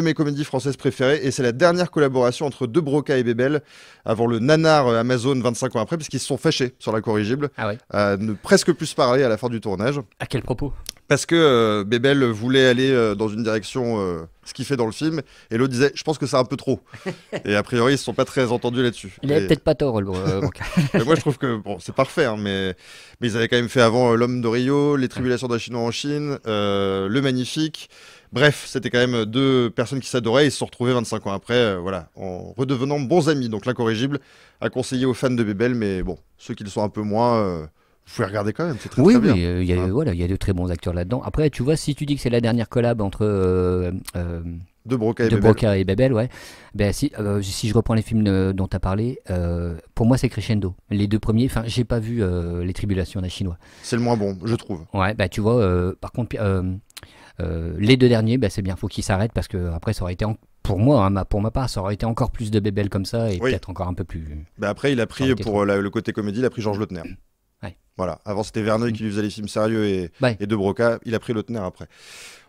mes comédies françaises préférées et c'est la dernière collaboration entre De Broca et Bébel avant le nanar euh, Amazon 25 ans après, puisqu'ils qu'ils se sont fâchés sur la corrigible, ah à ne presque plus parler à la fin du tournage. À quel propos parce que euh, Bébel voulait aller euh, dans une direction, ce qu'il fait dans le film, et l'autre disait Je pense que c'est un peu trop. et a priori, ils ne sont pas très entendus là-dessus. Il n'avait peut-être pas tort, le Moi, je trouve que c'est parfait, hein, mais... mais ils avaient quand même fait avant L'homme de Rio, Les tribulations d'un Chinois en Chine, Le Magnifique. Bref, c'était quand même deux personnes qui s'adoraient et se sont retrouvées 25 ans après, euh, voilà, en redevenant bons amis. Donc l'incorrigible a conseiller aux fans de Bébel, mais bon, ceux qui le sont un peu moins. Euh, vous pouvez regarder quand même, c'est très, très bien. Euh, oui, il y a de très bons acteurs là-dedans. Après, tu vois, si tu dis que c'est la dernière collab entre de Broca et, de et ouais. Ben, si, si je reprends les films dont tu as parlé, pour moi c'est crescendo. Les deux premiers, enfin j'ai pas vu Les Tribulations des Chinois. C'est le moins bon, je trouve. Ouais, ben, tu vois, par contre, euh, les deux derniers, bah, c'est bien, faut qu'ils s'arrêtent parce que après ça aurait été pour moi, hein, pour ma part, ça aurait été encore plus de bébelles comme ça et peut-être encore un peu plus. Bah, après, il a pris pour euh, le côté comédie, il a pris Georges Lautner. Voilà, avant c'était Verneuil qui lui faisait les films sérieux et, De Broca, il a pris Lautner après.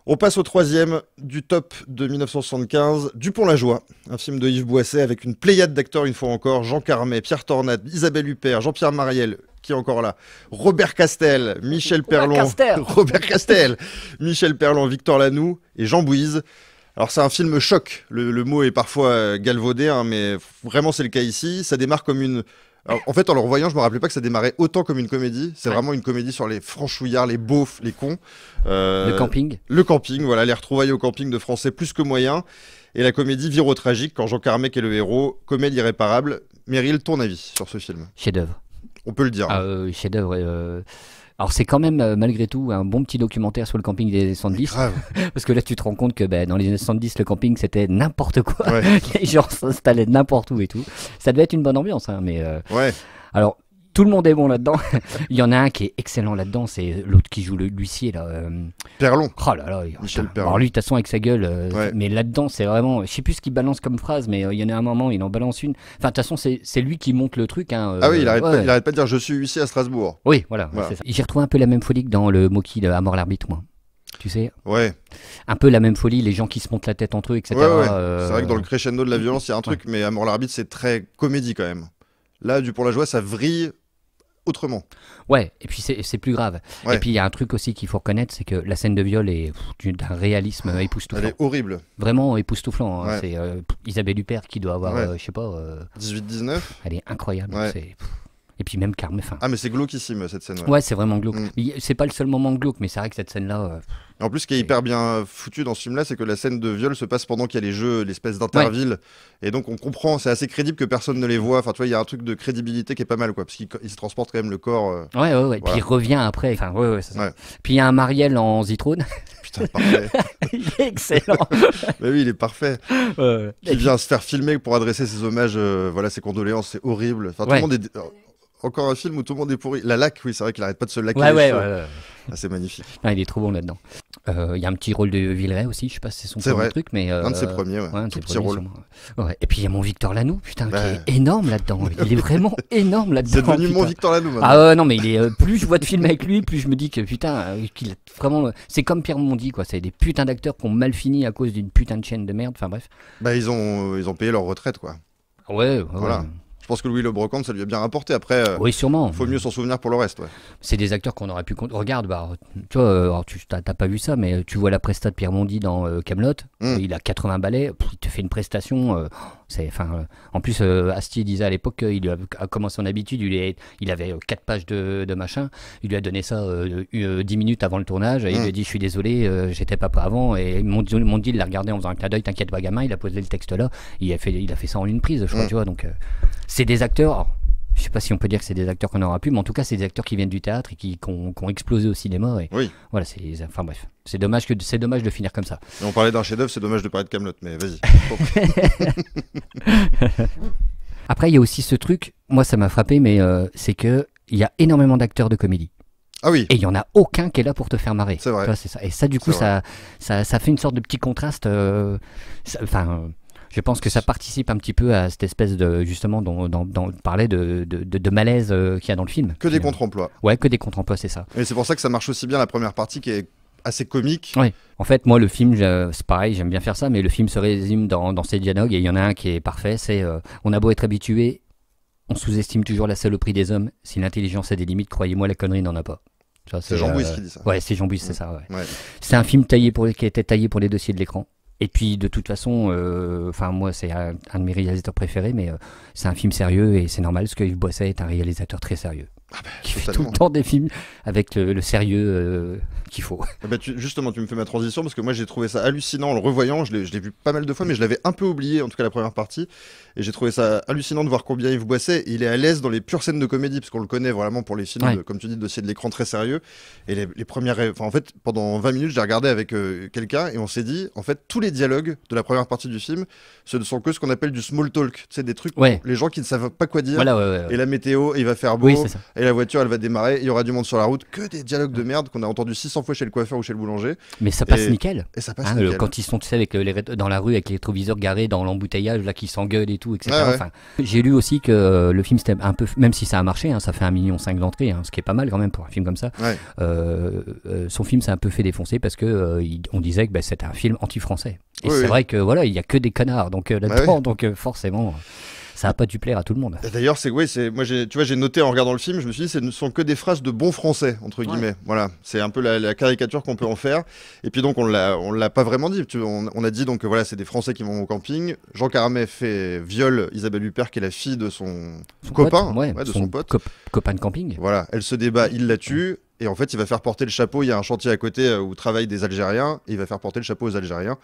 On passe au troisième du top de 1975, Dupont la Joie, un film de Yves Boisset avec une pléiade d'acteurs une fois encore, Jean Carmet, Pierre Tornade, Isabelle Huppert, Jean-Pierre Marielle qui est encore là Robert Castel, Michel Perlon, Robert Castel, Michel Perlon, Victor Lanoux et Jean Bouise. Alors c'est un film choc, le, mot est parfois euh, galvaudé, hein, mais vraiment c'est le cas ici. Ça démarre comme une... en fait, en le revoyant, je me rappelais pas que ça démarrait autant comme une comédie. C'est vraiment une comédie sur les franchouillards, les beaufs, les cons. Euh, le camping. Le camping, voilà, les retrouvailles au camping de Français plus que moyen. Et la comédie viro tragique quand Jean Carmec est le héros. Comédie irréparable. Meryl, ton avis sur ce film Chef-d'œuvre. On peut le dire. Ah, hein. euh, chef-d'œuvre. Euh, alors c'est quand même euh, malgré tout un bon petit documentaire sur le camping des années 70. Parce que là tu te rends compte que ben, dans les années 70 le camping c'était n'importe quoi. les gens s'installaient n'importe où et tout. Ça devait être une bonne ambiance. Hein, mais, ouais. Alors tout le monde est bon là-dedans. il y en a un qui est excellent là-dedans, c'est l'autre qui joue l'huissier là. Euh, Perlon. Oh là là, Michel Perlon. Alors lui, de toute façon, avec sa gueule, euh, mais là-dedans, c'est vraiment. Je sais plus ce qu'il balance comme phrase, mais euh, il y en a un moment, il en balance une. Enfin, de toute façon, c'est lui qui monte le truc. Hein, ah oui, il arrête, pas, il de dire je suis huissier à Strasbourg. Oui, voilà. voilà. J'ai retrouvé un peu la même folie que dans le Moki de mort l'arbitre, moi tu sais. Ouais. Un peu la même folie, les gens qui se montent la tête entre eux, etc. C'est vrai que dans le crescendo de la violence, il y a un truc, mais à mort l'arbitre, c'est très comédie quand même. Là, du pour la joie, ça vrille autrement. Ouais, et puis c'est plus grave. Et puis il y a un truc aussi qu'il faut reconnaître, c'est que la scène de viol est d'un réalisme ah, époustouflant. Elle est horrible. Vraiment époustouflant. Hein. C'est euh, Isabelle Huppert qui doit avoir, euh, je sais pas... 18-19 euh, Elle est incroyable. C'est et puis même Carmen. ah, mais c'est glauquissime cette scène. Ouais, ouais c'est vraiment glauque. Mm. C'est pas le seul moment glauque, mais c'est vrai que cette scène-là. Euh, en plus, ce qui est hyper bien foutu dans ce film-là, c'est que la scène de viol se passe pendant qu'il y a les jeux, l'espèce d'interville. Et donc, on comprend, c'est assez crédible que personne ne les voit. Enfin, tu vois, il y a un truc de crédibilité qui est pas mal, quoi. Parce qu'il se transporte quand même le corps. Euh, ouais, ouais, ouais. Puis il revient après. Enfin, ouais, ouais, ça. Puis il y a un Marielle en zitrone. Putain, parfait. il est excellent. mais oui, il est parfait. Il vient se faire filmer pour adresser ses hommages, euh, voilà, ses condoléances, c'est horrible. Enfin, tout le monde est oh, encore un film où tout le monde est pourri. La lac, oui, c'est vrai qu'il arrête pas de se laquer. Ouais, ouais, ouais, ah, c'est magnifique. Ah, il est trop bon là-dedans. Euh, il y a un petit rôle de Villeray aussi, je sais pas si c'est son premier truc, mais. Euh, un de ses premiers, ouais. un de ses premiers, rôle. Et puis il y a mon Victor Lanoux, putain, qui ben. est énorme là-dedans. Il est vraiment énorme là-dedans. C'est devenu mon Victor Lanoux Ah non, mais il est, euh, plus je vois de films avec lui, plus je me dis que putain, qu'il vraiment. C'est comme Pierre Mondi, quoi. C'est des putains d'acteurs qui ont mal fini à cause d'une putain de chaîne de merde. Enfin bref. Bah ils ont, ils ont payé leur retraite, quoi. Ouais, ouais. voilà je pense que Louis Le ça lui a bien rapporté. Après, euh, oui, sûrement. Il faut mieux s'en souvenir pour le reste. C'est des acteurs qu'on aurait pu. Regarde, bah, tu vois, euh, t'as pas vu ça, mais tu vois la prestation de Pierre Mondi dans euh, Camelot. Hmm. Il a 80 balais, il te fait une prestation. Enfin, euh, en plus, euh, Asti disait à l'époque qu'il a commencé son habitude, il, avait euh, quatre pages de, machin. Il lui a donné ça 10 minutes avant le tournage et il lui a mm. dit Je suis désolé, j'étais pas prêt avant. Et mon, mon deal l'a regardé en faisant un clin d'œil T'inquiète pas, gamin, il a posé le texte là. Il a fait, il a fait ça en une prise, je crois, mm. tu vois. Donc, c'est des acteurs je sais pas si on peut dire que c'est des acteurs qu'on aura pu, mais en tout cas, c'est des acteurs qui viennent du théâtre et qui, ont, explosé au cinéma. Et oui. Voilà, c'est, enfin bref, c'est dommage, que, c'est dommage de finir comme ça. on parlait d'un chef-d'œuvre, c'est dommage de parler de Camelot, mais vas-y. Après, il y a aussi ce truc, moi ça m'a frappé, mais euh, c'est que il y a énormément d'acteurs de comédie. Ah oui. Et il y en a aucun qui est là pour te faire marrer. C'est vrai. ça. Et ça, du coup, ça, ça, fait une sorte de petit contraste. Euh, enfin. Je pense que ça participe un petit peu à cette espèce de justement dont, parlait de, malaise euh, qu'il y a dans le film. Que des contre-emplois. Ouais, que des contre-emplois, c'est ça. Et c'est pour ça que ça marche aussi bien la première partie qui est assez comique. Oui. En fait, moi, le film, c'est pareil, j'aime bien faire ça, mais le film se résume dans, dans ces dialogues, et il y en a un qui est parfait, c'est euh, on a beau être habitué, on sous-estime toujours la saloperie des hommes, si l'intelligence a des limites, croyez-moi, la connerie n'en a pas. C'est Jean euh, qui dit ça. Ouais, c'est Jean c'est mm. ça. C'est un film taillé pour, qui était taillé pour les dossiers de l'écran. Et puis de toute façon, euh, enfin moi c'est un, de mes réalisateurs préférés, mais euh, c'est un film sérieux et c'est normal parce que Yves Boisset est un réalisateur très sérieux. Ah bah, qui fait tout le temps des films avec le, sérieux euh, qu'il faut. Eh bah, justement, tu me fais ma transition parce que moi j'ai trouvé ça hallucinant en le revoyant. Je l'ai vu pas mal de fois, mais je l'avais un peu oublié, en tout cas la première partie. Et j'ai trouvé ça hallucinant de voir combien il vous boissait il est à l'aise dans les pures scènes de comédie, parce qu'on le connaît vraiment pour les films, comme tu dis, de de l'écran très sérieux. Et les, premières. Enfin, en fait, pendant 20 minutes, j'ai regardé avec euh, quelqu'un et on s'est dit, en fait, tous les dialogues de la première partie du film, ce ne sont que ce qu'on appelle du small talk. sais, des trucs, ouais. les gens qui ne savent pas quoi dire. et la météo, il va faire beau et la voiture elle va démarrer, il y aura du monde sur la route, que des dialogues de merde qu'on a entendu 600 fois chez le coiffeur ou chez le boulanger. Mais ça passe nickel. Et ça passe hein, nickel. Quand ils sont tu sais, avec euh, les, dans la rue avec les rétroviseurs garés dans l'embouteillage là qui s'engueulent et tout, etc. j'ai lu aussi que euh, le film c'était un peu, même si ça a marché, hein, ça fait un million cinq d'entrées, hein, ce qui est pas mal quand même pour un film comme ça. Euh, son film s'est un peu fait défoncer parce que on disait que bah, c'était un film anti-français. Et c'est vrai que voilà, il y a que des canards, donc bah là-dedans, donc forcément ça n'a pas dû plaire à tout le monde. D'ailleurs, c'est oui, c'est moi, tu vois, j'ai noté en regardant le film, je me suis dit, ce ne sont que des phrases de bons français entre guillemets. Voilà, c'est un peu la, caricature qu'on peut en faire. Et puis donc on l'a, on l'a pas vraiment dit. On, a dit donc voilà, c'est des Français qui vont au camping. Jean Caramet fait viol Isabelle Huppert, qui est la fille de son, copain, de son, pote, copain de camping. Voilà, elle se débat, il la tue. Et en fait, il va faire porter le chapeau. Il y a un chantier à côté euh, où travaillent des Algériens. il va faire porter le chapeau aux Algériens.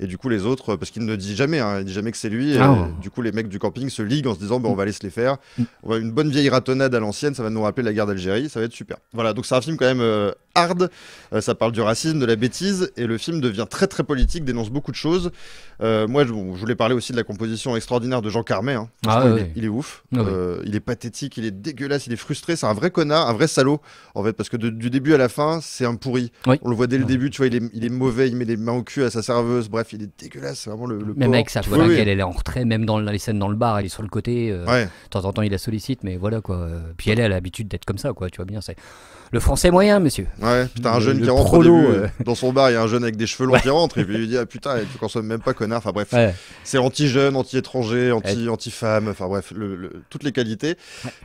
Et du coup, les autres, euh, parce qu'il ne dit jamais, hein, il dit jamais que c'est lui. et, ah. euh, Du coup, les mecs du camping se liguent en se disant, bon, on va aller se les faire. Mm. On va une bonne vieille ratonnade à l'ancienne. Ça va nous rappeler la guerre d'Algérie. Ça va être super. Voilà. Donc, c'est un film quand même hard. ça parle du racisme, de la bêtise. Et le film devient très, très politique, dénonce beaucoup de choses. moi, je, voulais parler aussi de la composition extraordinaire de Jean Carmet. Hein. Ah il, est, ouf. Ah il est pathétique. Il est dégueulasse. Il est frustré. C'est un vrai connard, un vrai salaud. En fait, parce que du début à la fin, c'est un pourri. On le voit dès le début, tu vois, il est, il est, mauvais, il met les mains au cul à sa serveuse. Bref, il est dégueulasse, c'est vraiment le. le même avec sa elle est en retrait, même dans les scènes dans le bar, elle est sur le côté. Euh, de temps en temps, il la sollicite, mais voilà quoi. Puis elle, a l'habitude d'être comme ça, quoi. Tu vois bien, c'est le français moyen, monsieur. Ouais, putain, un jeune qui rentre au début, euh. dans son bar, il y a un jeune avec des cheveux longs qui rentre et puis il lui dit ah, putain, tu consommes même pas connard. Enfin bref, c'est anti-jeune, anti-étranger, anti-femme. enfin bref, toutes les qualités.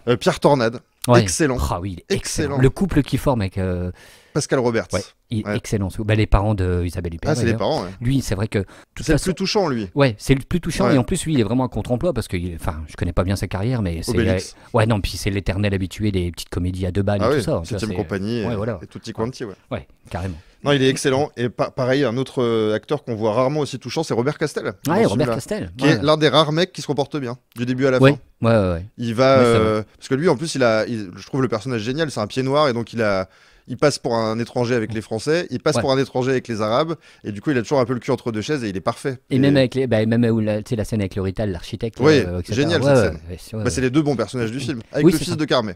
Euh, Pierre Tornade. Excellent. Ah oui, excellent. Le couple qui forme avec. Euh, Pascal Roberts. Excellent. Bah, les parents d'Isabelle Huppert. Ah, c'est Lui, c'est vrai que. C'est le plus touchant, lui. Ouais, c'est le plus touchant. Et en plus, lui, il est vraiment un contre-emploi parce que. Enfin, je connais pas bien sa carrière, mais c'est. Euh, ouais, non, puis c'est l'éternel habitué des petites comédies à deux balles et ah tout ça. compagnie et, tout petit quanti, ouais. Ouais, carrément. Non, il est excellent. Et pareil, un autre euh, acteur qu'on voit rarement aussi touchant, c'est Robert Castel. Oui, Robert Castel. Qui est l'un des rares mecs qui se comporte bien, du début à la fin. Ouais, oui, ouais. Il va. Euh, parce que lui, en plus, il a, je trouve le personnage génial. C'est un pied noir et donc il a il passe pour un étranger avec les Français, il passe pour un étranger avec les Arabes, et du coup, il a toujours un peu le cul entre deux chaises et il est parfait. Et, même avec les, bah, euh, la, scène avec l'Orital, l'architecte. Oui, génial cette scène. c'est bah, les deux bons personnages du film, avec le fils de Carmé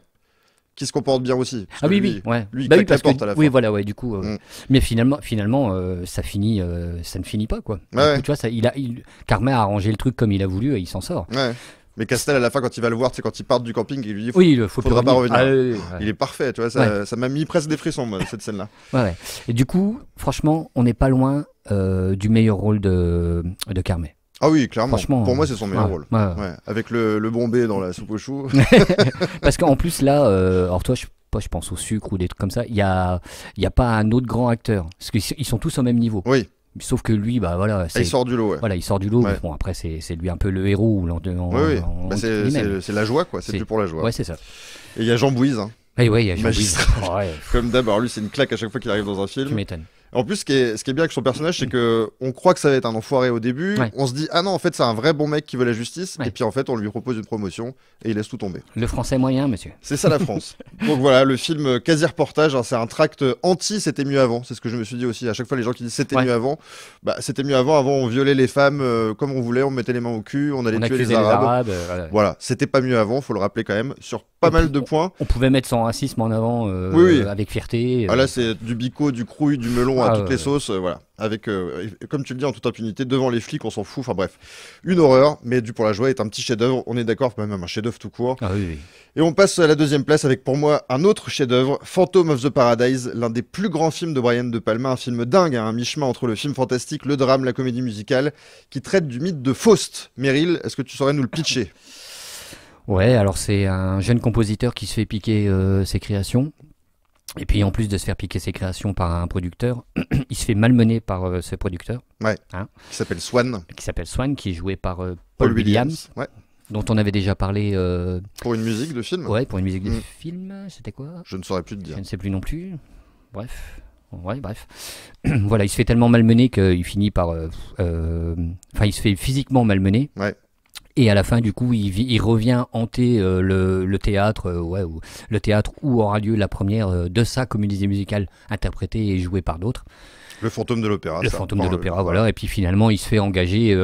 qui se comporte bien aussi. Ah oui, oui, ouais. Lui, bah oui, parce à la oui, voilà, ouais, du coup. Euh, mm. Mais finalement, finalement euh, ça, finit, euh, ça ne finit pas, quoi. tu vois, ça, il a, il, a arrangé le truc comme il a voulu et il s'en sort. Mais Castel, à la fin, quand il va le voir, c'est quand il part du camping, il lui dit Oui, il faut faudra pas revenir. Ah il est parfait, tu vois, ça m'a mis presque des frissons, cette scène-là. Et du coup, franchement, on n'est pas loin du meilleur rôle de, de ah oui, clairement. pour moi, c'est son meilleur rôle. Avec le, le bombé dans la soupe aux choux. Parce qu'en plus, là, euh, alors toi, je, pense au sucre ou des trucs comme ça, il n'y a, y a pas un autre grand acteur. Parce qu'ils sont tous au même niveau. Oui. Sauf que lui, bah voilà, ah, il sort du lot. Voilà, il sort du lot. après, c'est lui un peu le héros. Oui, oui. Bah, c'est la joie, quoi. C'est plus pour la joie. Ouais, c'est ça. Et il y a Jean Bouise. Hein. Eh oui y a Jean Bouise. Comme d'hab, lui, c'est une claque à chaque fois qu'il arrive dans un film. Tu m'étonnes. En plus, ce qui, est, bien avec son personnage, c'est que on croit que ça va être un enfoiré au début. On se dit ah non, en fait, c'est un vrai bon mec qui veut la justice. Et puis en fait, on lui propose une promotion et il laisse tout tomber. Le français moyen, monsieur. C'est ça la France. Donc voilà, le film quasi reportage, hein, c'est un tract anti. C'était mieux avant. C'est ce que je me suis dit aussi. À chaque fois, les gens qui disent c'était mieux avant, bah c'était mieux avant. Avant, on violait les femmes euh, comme on voulait, on mettait les mains au cul, on allait tuer les Arabes. Euh, voilà, c'était pas mieux avant. Faut le rappeler quand même. Sur pas mal de points. On pouvait mettre son racisme en avant euh, oui, euh, avec fierté. Euh. Ah là, c'est du bico, du crouille, du melon à ah, toutes les sauces. voilà. Avec, comme tu le dis, en toute impunité, devant les flics, on s'en fout. Enfin bref, une horreur, mais du pour la joie est un petit chef-d'œuvre. On est d'accord, même un chef-d'œuvre tout court. Ah, et on passe à la deuxième place avec pour moi un autre chef-d'œuvre, Phantom of the Paradise, l'un des plus grands films de Brian De Palma, un film dingue, hein, un mi-chemin entre le film fantastique, le drame, la comédie musicale, qui traite du mythe de Faust. Meryl, est-ce que tu saurais nous le pitcher Ouais, alors c'est un jeune compositeur qui se fait piquer euh, ses créations. Et puis en plus de se faire piquer ses créations par un producteur, il se fait malmener par euh, ce producteur. Ouais. Hein qui s'appelle Swan. Qui s'appelle Swan, qui est joué par euh, Paul, Williams. Ouais. Dont on avait déjà parlé. Pour une musique de film Ouais, pour une musique de mm. film. C'était quoi Je ne saurais plus te dire. Je ne sais plus non plus. Bref. Ouais, bref. voilà, il se fait tellement malmener qu'il finit par. Enfin, il se fait physiquement malmener. Ouais. Et à la fin, du coup, il, revient hanter euh, le, théâtre, euh, ouais, le théâtre où aura lieu la première euh, de sa comédie musicale interprétée et jouée par d'autres. Le fantôme de l'opéra. Le fantôme de l'opéra, voilà. Et puis finalement, il se fait engager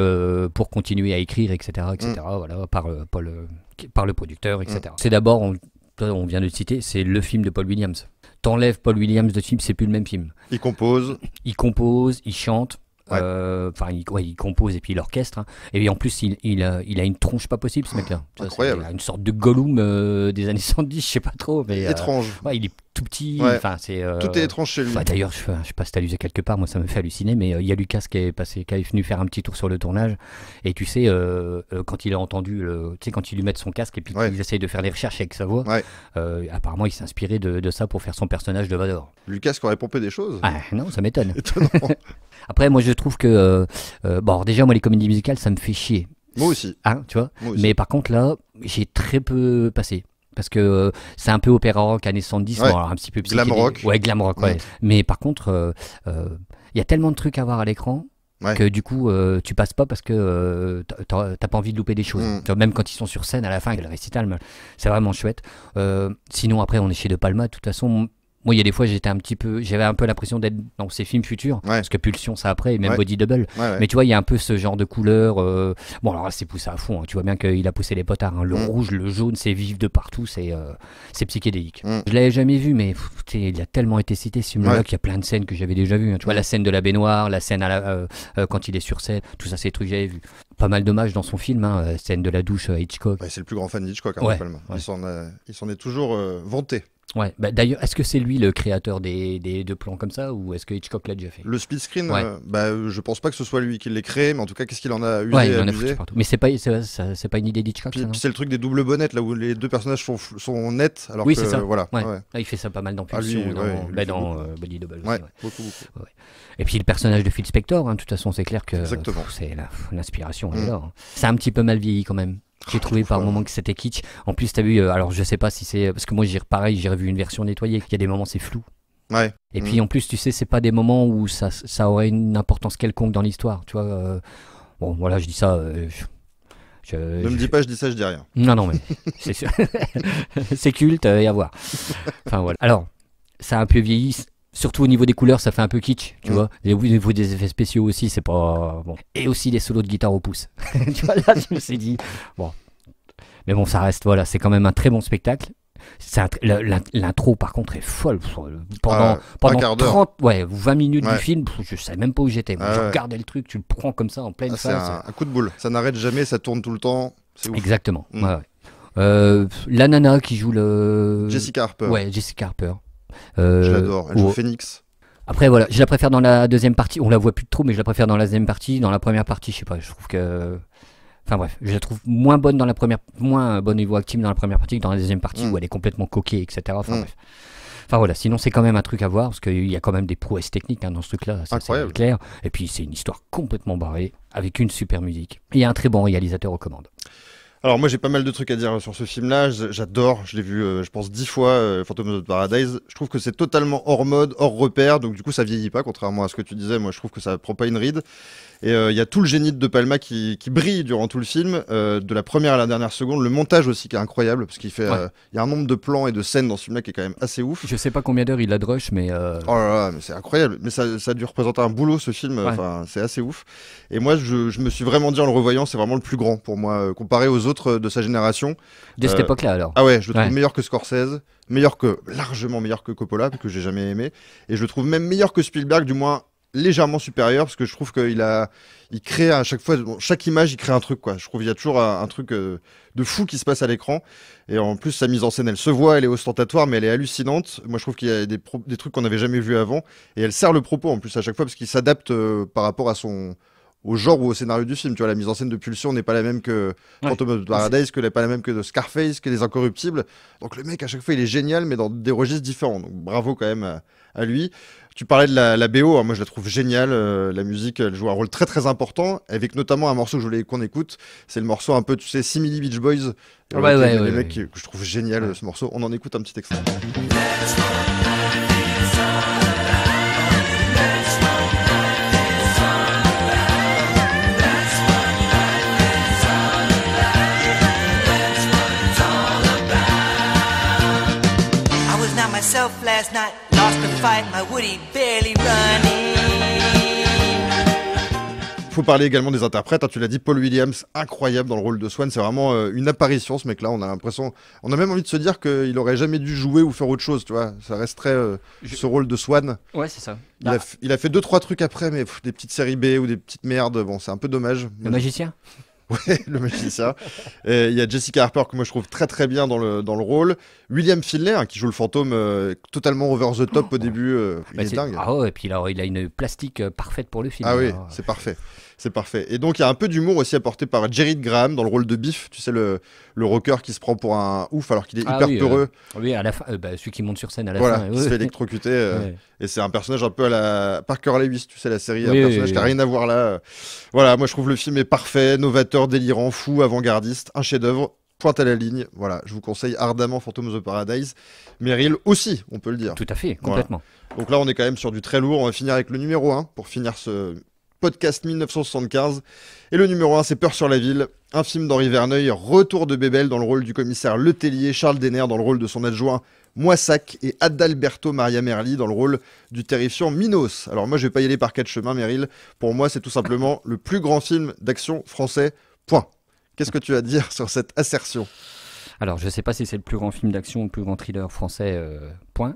pour continuer à écrire, etc., etc. Mm. Voilà, par, Paul, le, par le producteur, etc. Mm. C'est d'abord, on, vient de le citer, c'est le film de Paul Williams. T'enlèves Paul Williams de film, c'est plus le même film. Il compose. Il compose, il chante. Euh, enfin, il, il, compose et puis l'orchestre. Hein. Et en plus, il, il, a, euh, il, a une tronche pas possible, ce mec-là. Incroyable. une sorte de Gollum euh, des années 110, je sais pas trop. Mais, Étrange. ouais, il est tout petit. Enfin, c'est euh, tout est étrange chez lui. D'ailleurs, je, ne sais pas si quelque part. Moi, ça me fait halluciner. Mais euh, il y a Lucas qui est passé, qui est venu faire un petit tour sur le tournage. Et tu sais, euh, quand il a entendu, tu sais, quand il lui met son casque et puis ouais. de faire des recherches avec sa voix, apparemment, il s'est inspiré de, ça pour faire son personnage de Vador. Lucas qui aurait pompé des choses. Ah, non, ça m'étonne. Après, moi, je trouve que bon, déjà, moi, les comédies musicales, ça me fait chier. Moi aussi. Hein, tu vois. Aussi. Mais par contre, là, j'ai très peu passé parce que euh, c'est un peu opéra rock années 70, un petit peu plus Glam rock. Ouais, ouais. Mais par contre, euh, euh, il y a tellement de trucs à voir à l'écran. que du coup tu passes pas parce que tu t'as pas envie de louper des choses mm. même quand ils sont sur scène à la fin avec le récital c'est vraiment chouette sinon après on est chez De Palma de toute façon moi, il y a des fois, j'étais un petit peu, j'avais un peu l'impression d'être dans ces films futurs, parce que Pulsion, ça après, et même Body Double. mais tu vois, il y a un peu ce genre de couleur. Euh, bon, alors là, c'est poussé à fond. Hein. Tu vois bien qu'il a poussé les potards. Hein. Le mm. rouge, le jaune, c'est vif de partout, c'est euh, c'est psychédélique. Mm. Je l'avais jamais vu, mais il a tellement été cité ce qu'il y a plein de scènes que j'avais déjà vues. Hein. Tu vois, la mm. scène de la baignoire, la scène euh, quand il est sur scène, tout ça, c'est des trucs que j'avais vu. pas mal d'hommages dans son film, scène de la douche à Hitchcock. c'est le plus grand fan d'Hitchcock, Hitchcock. Il s'en est toujours vanté. Ouais, bah, d'ailleurs, est-ce que c'est lui le créateur des, deux plans comme ça ou est-ce que Hitchcock l'a déjà fait Le split screen, euh, bah, je pense pas que ce soit lui qui l'ait créé, mais en tout cas, qu'est-ce qu'il en a eu ouais, il en a partout. Mais c'est pas, c'est, pas une idée d'Hitchcock c'est le truc des doubles bonnettes, là où les deux personnages sont, sont nets. Alors oui, c'est ça. Voilà, ah, il fait ça pas mal ah, dans Pulsion, ah, dans, Body euh, Double. Et puis le personnage de Phil Spector, hein, de toute façon, c'est clair que c'est l'inspiration. Mm. là. C'est hein. un petit peu mal vieilli quand même. J'ai trouvé par moments que c'était kitsch. En plus, t'as vu, euh, alors je sais pas si c'est. Parce que moi, j'ai pareil, j'ai revu une version nettoyée. Il y a des moments, c'est flou. Ouais. Et mm. puis en plus, tu sais, c'est pas des moments où ça, ça aurait une importance quelconque dans l'histoire. Tu vois, euh. bon, voilà, je dis ça. Euh, je... ne me dis pas, je dis ça, je dis rien. Non, non, mais c'est sûr. c'est culte, et à voir. Enfin voilà. Alors, ça a un peu vieilli, Surtout au niveau des couleurs, ça fait un peu kitsch, tu mm. vois. Et au niveau des effets spéciaux aussi, c'est pas bon. Et aussi les solos de guitare au pouce. tu vois, là, je me suis dit bon. Mais bon, ça reste voilà, c'est quand même un très bon spectacle. L'intro, par contre, est folle. Pendant, 30 ouais, 20 minutes du film, je ne savais même pas où j'étais. Ah je regardais le truc, tu le prends comme ça en pleine ah, face. Un, coup de boule. Ça n'arrête jamais, ça tourne tout le temps. Exactement. Mm. Euh, la nana qui joue le. Jessica Harper. Ouais, Jessica Harper. Euh, je l'adore. Elle joue Phoenix. Après, voilà, je la préfère dans la deuxième partie. On la voit plus trop, mais je la préfère dans la deuxième partie. Dans la première partie, je sais pas, je trouve que. Enfin bref, je la trouve moins bonne dans la première, moins bonne niveau active dans la première partie que dans la deuxième partie mm. où elle est complètement coquée, etc. Enfin mm. bref. voilà, sinon c'est quand même un truc à voir parce qu'il y a quand même des prouesses techniques hein, dans ce truc-là, c'est clair. Et puis c'est une histoire complètement barrée avec une super musique et un très bon réalisateur aux commandes. Alors moi j'ai pas mal de trucs à dire hein, sur ce film-là. J'adore, je l'ai vu, euh, je pense dix fois, euh, Phantom of Paradise. Je trouve que c'est totalement hors mode, hors repère, donc du coup ça vieillit pas, contrairement à ce que tu disais. Moi je trouve que ça prend pas une ride. Et euh, il y a tout le génie de Palma qui, brille durant tout le film, de la première à la dernière seconde. Le montage aussi qui est incroyable, parce qu'il fait, il y a un nombre de plans et de scènes dans ce film-là qui est quand même assez ouf. Je sais pas combien d'heures il a de rush, mais oh là là, mais c'est incroyable. Mais ça, ça, a dû représenter un boulot ce film. Enfin, c'est assez ouf. Et moi je, me suis vraiment dit en le revoyant, c'est vraiment le plus grand pour moi comparé aux autres de sa génération. De cette euh, époque-là, alors. Ah ouais, je le trouve meilleur que Scorsese, meilleur que, largement meilleur que Coppola, que j'ai jamais aimé. Et je le trouve même meilleur que Spielberg, du moins légèrement supérieur parce que je trouve qu'il a il crée à chaque fois bon, chaque image il crée un truc quoi je trouve qu'il y a toujours un, truc euh, de fou qui se passe à l'écran et en plus sa mise en scène elle se voit elle est ostentatoire mais elle est hallucinante moi je trouve qu'il y a des, des trucs qu'on n'avait jamais vus avant et elle sert le propos en plus à chaque fois parce qu'il s'adapte euh, par rapport à son au genre ou au scénario du film. Tu vois, la mise en scène de Pulsion n'est pas la même que of Paradise, que n'est pas la même que de Scarface, que les Incorruptibles. Donc le mec, à chaque fois, il est génial, mais dans des registres différents. Donc bravo quand même à, lui. Tu parlais de la, BO, moi je la trouve géniale. Euh, la musique, elle joue un rôle très très important, avec notamment un morceau que je voulais qu'on écoute. C'est le morceau un peu, tu sais, Simili Beach Boys. Euh, ouais, ouais, les mecs que je trouve génial ce morceau. On en écoute un petit extrait. Il Faut parler également des interprètes. Hein. tu l'as dit, Paul Williams, incroyable dans le rôle de Swan. C'est vraiment euh, une apparition, ce mec-là. On a l'impression, on a même envie de se dire qu'il aurait jamais dû jouer ou faire autre chose. Tu vois, ça resterait euh, ce rôle de Swan. Ouais, c'est ça. Bah. Il, a fait deux trois trucs après, mais des petites séries B ou des petites merdes. Bon, c'est un peu dommage. Le magicien. Oui le magicien. il y a Jessica Harper que moi je trouve très très bien dans le, dans le rôle. William Finlay hein, qui joue le fantôme euh, totalement over the top au début. Euh, il bah, est, est dingue. Ah ouais, et puis il il a une plastique euh, parfaite pour le film. Ah oui, c'est parfait. C'est parfait. Et donc, il y a un peu d'humour aussi apporté par Jerry Graham dans le rôle de Biff, tu sais, le, le rocker qui se prend pour un ouf alors qu'il est ah hyper euh, peureux. oui, à la fin, euh, bah, celui qui monte sur scène à la fin. Qui se fait électrocuter. Euh, et c'est un personnage un peu à la Parker Lewis, tu sais, la série, un personnage qui n'a rien à voir là. Voilà, moi je trouve le film est parfait, novateur, délirant, fou, avant-gardiste, un chef-d'œuvre pointe à la ligne. Voilà, je vous conseille ardemment Phantom of the Paradise. Meryl aussi, on peut le dire. Tout à fait, complètement. Donc là, on est quand même sur du très lourd. On va finir avec le numéro 1 pour finir ce podcast 1975. Et le numéro 1, c'est Peur sur la ville, un film d'Henri Verneuil, Retour de Bébel dans le rôle du commissaire Letellier, Charles Denner dans le rôle de son adjoint Moissac et Adalberto Maria Merli dans le rôle du terrifiant Minos. Alors moi, je vais pas y aller par quatre chemins, Meryl. Pour moi, c'est tout simplement le plus grand film d'action français. Point. Qu'est-ce que tu as à dire sur cette assertion alors, je ne sais pas si c'est le plus grand film d'action ou le plus grand thriller français, euh, point.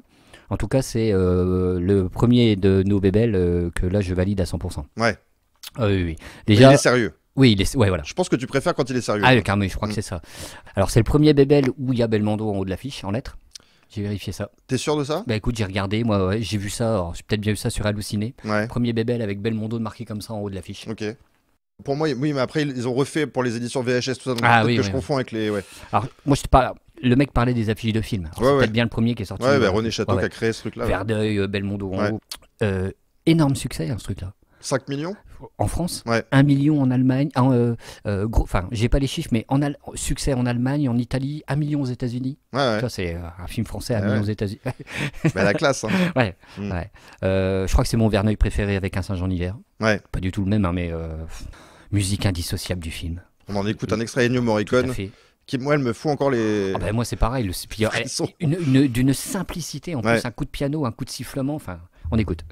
En tout cas, c'est euh, le premier de nos bébels euh, que là, je valide à 100%. Ouais. Ah oui, oui. Déjà, il est sérieux. Oui, il voilà. Je pense que tu préfères quand il est sérieux. Ah, oui, carrément, je crois que mm. c'est ça. Alors, c'est le premier bébel où il y a Belmondo en haut de l'affiche, en lettres. J'ai vérifié ça. T'es sûr de ça Bah écoute, j'ai regardé, moi, j'ai vu ça, j'ai peut-être bien vu ça sur Halluciné. Premier bébel avec Belmondo marqué comme ça en haut de l'affiche. Ok. Pour moi, oui, mais après, ils ont refait pour les éditions VHS, tout ça, ah, oui, je confonds avec les. Alors, moi, je pas le mec parlait des affiches de films. c'est bien le premier qui est sorti. Ouais, euh, bah, René Château qui a créé ce truc-là. Verdeuil, euh, Belmondo, euh, énorme succès, hein, ce truc-là. 5 millions En France ouais. 1 million en Allemagne. Enfin, euh, euh, j'ai pas les chiffres, mais succès en Allemagne, en Italie, 1 million aux États-Unis. Ouais, ouais. C'est un film français, 1 million aux États-Unis. bah, la classe. Hein. Ouais. Mm. je crois que c'est mon Verneuil préféré avec un saint jean hiver. Ouais. Pas du tout le même, hein, mais musique indissociable du film. On en écoute un extrait New Morricone moi elle me fout encore les. Ah ben, moi c'est pareil, eh, d'une simplicité en plus un coup de piano, un coup de sifflement, enfin on écoute.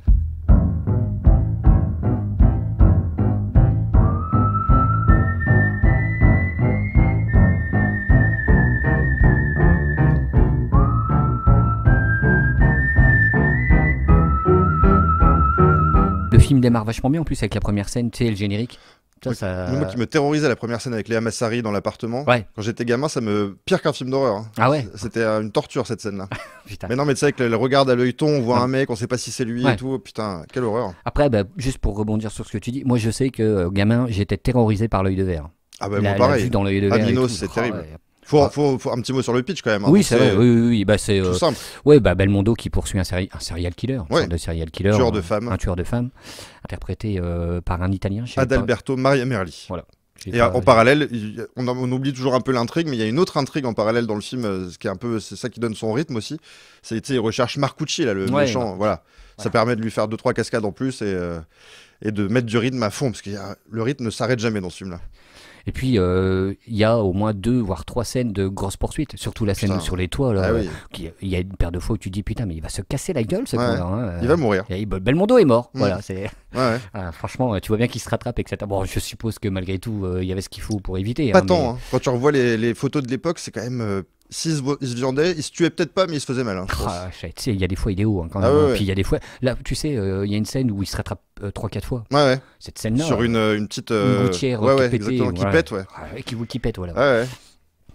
Le film démarre vachement bien en plus avec la première scène, tu sais, le générique. Moi qui me terrorisais la première scène avec Léa Massari dans l'appartement. Quand j'étais gamin, ça me pire qu'un film d'horreur. Hein. Ah ouais. C'était euh, une torture cette scène-là. mais non, mais tu sais avec le regard à ton on voit un mec, on sait pas si c'est lui et tout. Putain, quelle horreur. Après, bah, juste pour rebondir sur ce que tu dis, moi je sais que euh, gamin, j'étais terrorisé par l'œil de verre. Ah bah bon, pareil. dans l'œil de verre. c'est oh, terrible. Ah. Faut, un petit mot sur le pitch quand même. Hein, oui, c'est Oui, oui, oui. Bah, euh, simple. bah, Belmondo qui poursuit un, un serial killer, un de serial killer, tueur de femmes, un tueur de femmes, interprété euh, par un Italien. Adalberto Maria Merli. Voilà. Et en parallèle, on, on, oublie toujours un peu l'intrigue, mais il y a une autre intrigue en parallèle dans le film, euh, ce qui est un peu, c'est ça qui donne son rythme aussi. C'est, il recherche Marcucci là, le méchant. Bah, voilà. ça permet de lui faire deux trois cascades en plus et, et de mettre du rythme à fond, parce que le rythme ne s'arrête jamais dans ce film-là. Et puis, euh, il y a au moins deux, voire trois scènes de grosses poursuites, surtout la scène sur les toits. Ah euh, il y a une paire de fois où tu dis Putain, mais il va se casser la gueule, ce ouais. Hein. Il va mourir. Belmondo est mort. Mm. Voilà, c'est... Ah, franchement, tu vois bien qu'il se rattrape, etc. Bon, je suppose que malgré tout, euh, il y avait ce qu'il faut pour éviter. Hein, Pas tant. Hein. Quand tu revois les photos de l'époque, c'est quand même s'il se, il il se tuait peut-être pas, mais il se faisait mal. Hein, ah, il y a des fois, il est haut hein, quand ah même. Hein. Puis il y a des fois, là, tu sais, euh, il y a une scène où il se rattrape euh, trois, quatre 4 fois. Ouais, ouais. Cette scène-là. Sur euh, une, une petite. Une routière qui, pété, qui pète, ah, ouais. Qui, qui, pète, voilà. ouais.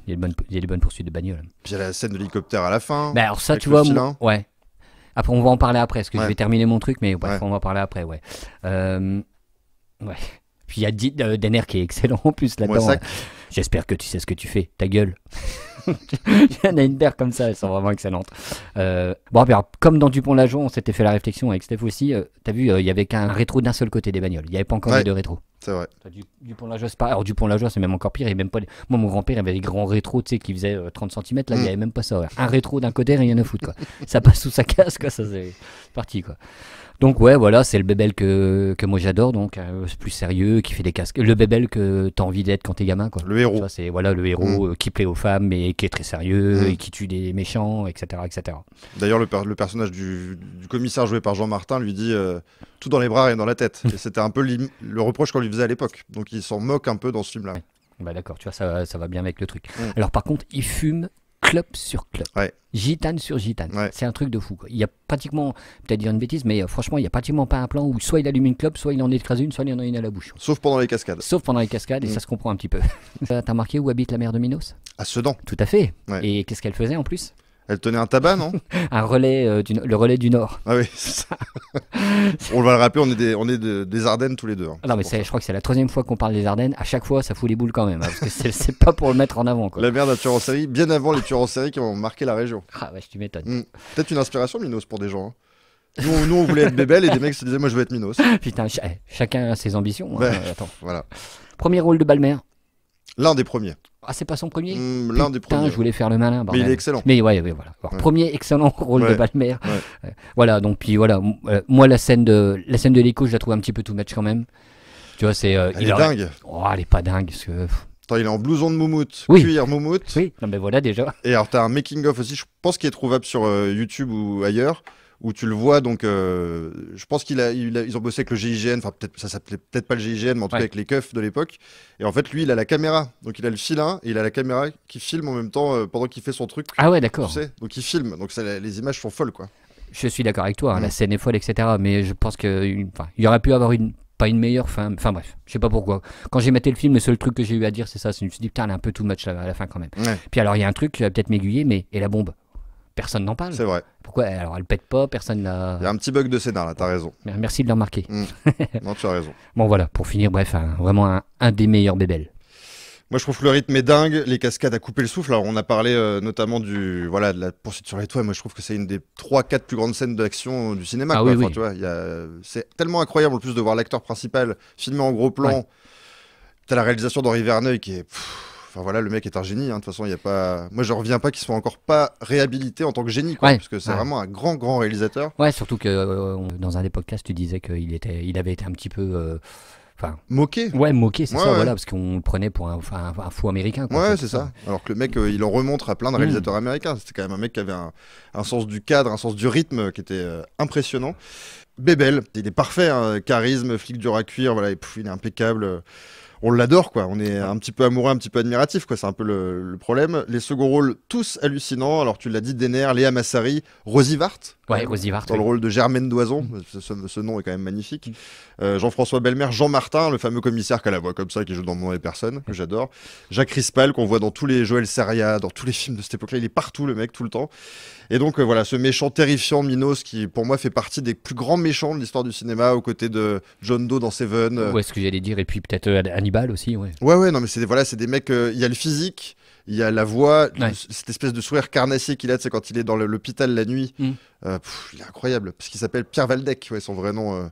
Il y, a des bonnes, poursuites de bagnole. Puis il y a la scène de l'hélicoptère à la fin. Bah alors ça, tu vois, ouais. Après, on va en parler après, parce que je vais terminer mon truc, mais on va en parler après, ouais. ouais. Puis il y a d'ener qui est excellent en plus là-dedans. J'espère que tu sais ce que tu fais, ta gueule. il y en a une paire comme ça, elles sont vraiment excellentes. Euh, bon, comme dans dupont lajo on s'était fait la réflexion avec Steph aussi. tu euh, T'as vu, euh, il y avait qu'un rétro d'un seul côté des bagnoles. Il n'y avait pas encore de les deux rétros. C'est vrai. Dupont-Lajon, c'est pas. Alors, Dupont-Lajon, c'est même encore pire. Et même pas Moi, mon grand-père avait des grands rétros tu sais, qui faisaient 30 cm. Là, il y n'y mm. avait même pas ça. Un rétro d'un côté, rien à foutre. Quoi. ça passe sous sa casse, quoi. Ça, c'est parti, quoi. Donc ouais, voilà, c'est le bébel que, que moi j'adore, donc euh, plus sérieux, qui fait des casques. Le bébel que t'as envie d'être quand t'es gamin, quoi. Le héros. C'est voilà le héros mm. euh, qui plaît aux femmes, mais qui est très sérieux mm. et qui tue des méchants, etc., etc. D'ailleurs, le, le, personnage du, commissaire joué par Jean Martin lui dit euh, tout dans les bras et dans la tête. Mm. c'était un peu le reproche qu'on lui faisait à l'époque. Donc il s'en moque un peu dans ce film-là. Bah, d'accord, tu vois, ça, va bien avec le truc. Alors par contre, il fume club sur club, gitane sur gitane. C'est un truc de fou. Il y a pratiquement, peut-être dire une bêtise, mais euh, franchement, il n'y a pratiquement pas un plan où soit il allume une club, soit il en écrase une, soit il en a une à la bouche. Sauf pendant les cascades. Sauf pendant les cascades, et mm. ça se comprend un petit peu. Euh, t'as remarqué où habite la mère de Minos À Sedan. Tout à fait. Et qu'est-ce qu'elle faisait en plus elle tenait un tabac, non Un relais, euh, du, le relais du Nord. Ah oui, c'est ça. on va le rappeler, on est des, on est des Ardennes tous les deux. Hein. non, mais je crois que c'est la troisième fois qu'on parle des Ardennes. À chaque fois, ça fout les boules quand même, hein, parce que c'est pas pour le mettre en avant. La merde à tueur en série, bien avant les tueurs en série qui ont marqué la région. Ah ouais, tu m'étonnes. Hmm. Peut-être une inspiration, Minos, pour des gens. Hein. Nous, nous, on voulait être bébelle et des mecs se disaient, moi, je veux être Minos. Putain, chacun a ses ambitions. attends. Voilà. Premier rôle de Balmer. L'un des premiers. Ah, c'est pas son premier hmm, L'un des premiers. je voulais faire le malin. Mais il est excellent. Mais ouais, voilà. Premier excellent rôle de Balmer. Euh, voilà, donc puis voilà. Euh, moi, la scène de la scène de l'écho, je la trouve un petit peu tout match quand même. Tu vois, c'est. Euh, elle il est dingue. Oh, elle est pas dingue. Parce que... Attends, il est en blouson de moumoute, cuir moumoute. Oui, non mais voilà déjà. Et alors, t'as un making-of aussi, je pense qu'il est trouvable sur YouTube ou ailleurs où tu le vois. Donc, euh, je pense qu'ils ont bossé avec le GIGN, enfin, peut-être, ça s'appelait peut-être pas le GIGN, mais en tout cas avec les keufs de l'époque. Et en fait, lui, il a la caméra. Donc, il a le filin et il a la caméra qui filme en même temps euh, pendant qu'il fait son truc. Ah ouais, d'accord. donc, il filme. Donc, les images sont folles, quoi. Je suis d'accord avec toi, hein, la mm. scène est folle, etc. Mais je pense qu'il il aurait pu avoir une, pas une meilleure fin. Enfin bref, je sais pas pourquoi. Quand j'ai maté le film, le seul truc que j'ai eu à dire, c'est ça. C'est je me suis dit, putain, elle un peu tout match à la fin quand même. Puis alors, il y a un truc qui euh, peut-être m'aiguiller, mais et la bombe personne n'en parle. C'est vrai. Pourquoi Alors, elle pète pas, personne n'a. Il y a un petit bug de scénar, là, t'as raison. Merci de l'en remarquer. Mm. Non, tu as raison. bon, voilà, pour finir, bref, vraiment un, des meilleurs bébels. Moi, je trouve que le rythme est dingue, les cascades à couper le souffle. Alors, on a parlé euh, notamment du, voilà, de la poursuite sur les toits. Moi, je trouve que c'est une des 3-4 plus grandes scènes d'action du cinéma. Ah oui, oui. C'est tellement incroyable, en plus, de voir l'acteur principal filmé en gros plan. T'as la réalisation d'Henri Verneuil qui est. Enfin voilà, le mec est un génie. Hein, de toute façon, il y a pas. Moi, je reviens pas qu'il soit encore pas réhabilité en tant que génie, quoi, parce que c'est vraiment un grand, grand réalisateur. Ouais, surtout que euh, dans un des podcasts, tu disais qu'il était, il avait été un petit peu. Euh, enfin, moqué ouais moqué c'est ça voilà parce qu'on le prenait pour un, fou américain quoi, ouais c'est ça. alors que le mec euh, il en remonte à plein de hmm. réalisateurs américains c'était quand même un mec qui avait un, sens du cadre un sens du rythme qui était impressionnant Bébel il est parfait hein, charisme flic dur à cuire voilà il est impeccable on l'adore, quoi. On est un petit peu amoureux, un petit peu admiratif, quoi. C'est un peu le, problème. Les seconds rôles, tous hallucinants. Alors, tu l'as dit, Denner, Léa Massari, Rosie Vart Ouais, dans le rôle de Germaine Doison, mm. ce, nom est quand même magnifique. Mm. Euh, Jean-François Belmer, Jean Martin, le fameux commissaire qu'elle a la voix comme ça, qui joue dans Mon et Personne, que mm. j'adore. Jacques Rispal, qu'on voit dans tous les Joël Seria, dans tous les films de cette époque-là, il est partout le mec, tout le temps. Et donc euh, voilà, ce méchant terrifiant Minos, qui pour moi fait partie des plus grands méchants de l'histoire du cinéma, aux côtés de John Doe dans Seven. Euh... Ouais, ce que j'allais dire, et puis peut-être euh, Hannibal aussi, ouais. Ouais, ouais, non, mais c'est voilà, c'est des mecs, il y a le physique il y a la voix, cette espèce de sourire carnassier qu'il a, c'est quand il est dans l'hôpital la nuit. Mm. Euh, il est incroyable, parce qu'il s'appelle Pierre Valdec, ouais, son vrai nom. Euh,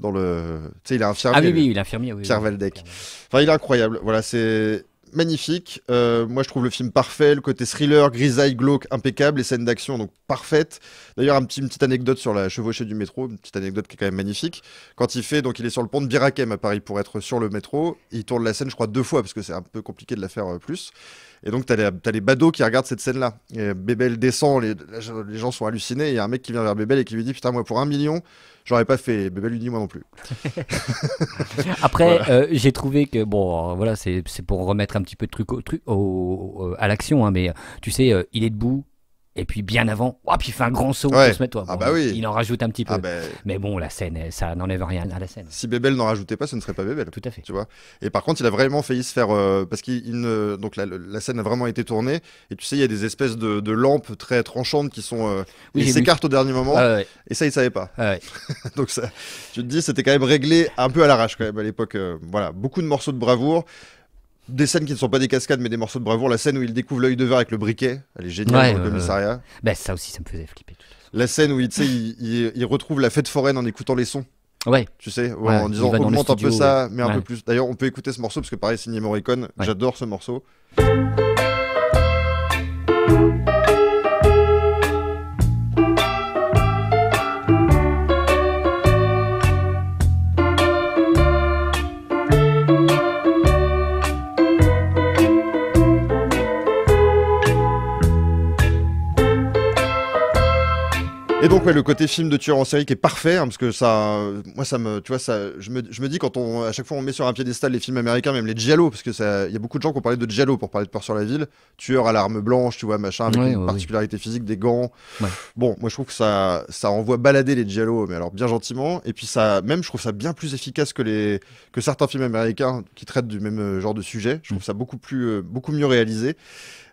dans le, tu sais, il est infirmier. Ah oui, oui, il Pierre Valdec. Enfin, il est incroyable. Voilà, c'est magnifique. Euh, moi, je trouve le film parfait. Le côté thriller, grisaille, glauque, impeccable. Les scènes d'action, donc parfaites. D'ailleurs, un petit, une petite anecdote sur la chevauchée du métro. Une petite anecdote qui est quand même magnifique. Quand il fait, donc il est sur le pont de Birakem à Paris pour être sur le métro. Il tourne la scène, je crois, deux fois parce que c'est un peu compliqué de la faire euh, plus. Et donc, tu as, les badauds qui regardent cette scène-là. Bébel descend, les, les gens sont hallucinés. Il y a un mec qui vient vers Bébel et qui lui dit Putain, moi, pour un million, J'aurais pas fait Bébé dit moi non plus. Après, euh, j'ai trouvé que, bon, euh, voilà, c'est pour remettre un petit peu de truc, au, à l'action, hein, mais euh, tu sais, il est debout, et puis bien avant, puis il fait un grand saut se met, toi. Ah bah il en rajoute un petit peu. Ah bah. Mais bon, la scène, ça n'enlève rien à la scène. Si Bébel n'en rajoutait pas, ce ne serait pas Bébel. Tout à fait. Tu vois. Et par contre, il a vraiment failli se faire euh, parce qu'il ne... donc la, scène a vraiment été tournée. Et tu sais, il y a des espèces de, lampes très tranchantes qui sont euh, s'écartent au dernier moment. Ah Et ça, il savait pas. donc ça, tu te dis, c'était quand même réglé un peu à l'arrache quand même à l'époque. Euh, voilà, beaucoup de morceaux de bravoure des scènes qui ne sont pas des cascades mais des morceaux de bravoure. La scène où il découvre l'œil de verre avec le briquet, elle est géniale ouais, bah, ça aussi, ça me faisait flipper. la scène où il, il, retrouve la fête foraine en écoutant les sons. Ouais. Tu sais, en disant augmente un peu ça, mais un peu plus. D'ailleurs, on peut écouter ce morceau parce que pareil, signé Morricone, j'adore ce morceau. Et donc le côté film de tueur en série qui est parfait, hein, parce que ça, moi ça me, tu vois ça, je me, je me, dis quand on, à chaque fois on met sur un piédestal les films américains, même les Diallo parce que ça, il y a beaucoup de gens qui ont parlé de giallo pour parler de peur sur la ville, tueur à l'arme blanche, tu vois machin, avec une particularité physique, des gants. Bon, moi je trouve que ça, ça envoie balader les giallo, mais alors bien gentiment. Et puis ça, même je trouve ça bien plus efficace que les, que certains films américains qui traitent du même euh, genre de sujet. Je trouve ça beaucoup plus, euh, beaucoup mieux réalisé.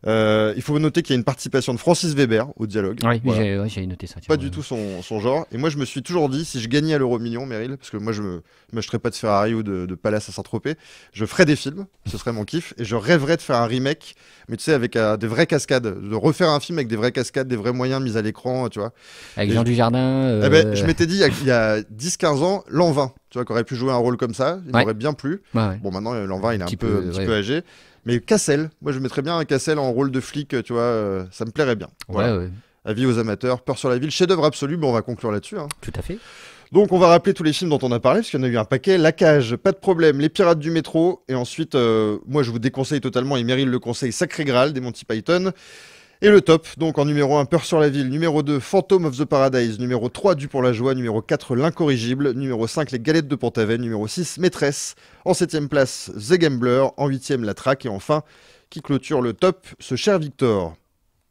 Euh, il faut noter qu'il y a une participation de Francis Weber au dialogue. Oui, j'ai noté ça du tout son, genre. Et moi, je me suis toujours dit, si je gagnais à l'euro million, Meryl, parce que moi, je ne m'achèterais pas de Ferrari ou de, Palace à Saint-Tropez, je ferais des films, ce serait mon kiff, et je rêverais de faire un remake, mais tu sais, avec euh, des vraies cascades, de refaire un film avec des vraies cascades, des vrais moyens mis à l'écran, tu vois. Avec Jean je... Dujardin. Eh ben, euh, je m'étais dit, il y a, 10-15 ans, l'an tu vois, aurait pu jouer un rôle comme ça, il m'aurait bien plu. Bon, maintenant, euh, l'an il est un, peu, âgé. Mais Cassel, moi je mettrais bien un Cassel en rôle de flic, tu vois, ça me plairait bien. Ouais, Avis aux amateurs, Peur sur la ville, chef-d'œuvre absolu. Bon, on va conclure là-dessus. Hein. Tout à fait. Donc on va rappeler tous les films dont on a parlé, parce qu'il y en a eu un paquet. La cage, pas de problème, Les pirates du métro, et ensuite, euh, moi je vous déconseille totalement, et Meryl le conseille, Sacré Graal des Monty Python. Et le top, donc en numéro 1, Peur sur la ville, numéro 2, Phantom of the Paradise, numéro 3, Du pour la joie, numéro 4, L'incorrigible, numéro 5, Les galettes de pont numéro 6, Maîtresse, en 7ème place, The Gambler, en 8ème, La Traque, et enfin, qui clôture le top, ce cher Victor.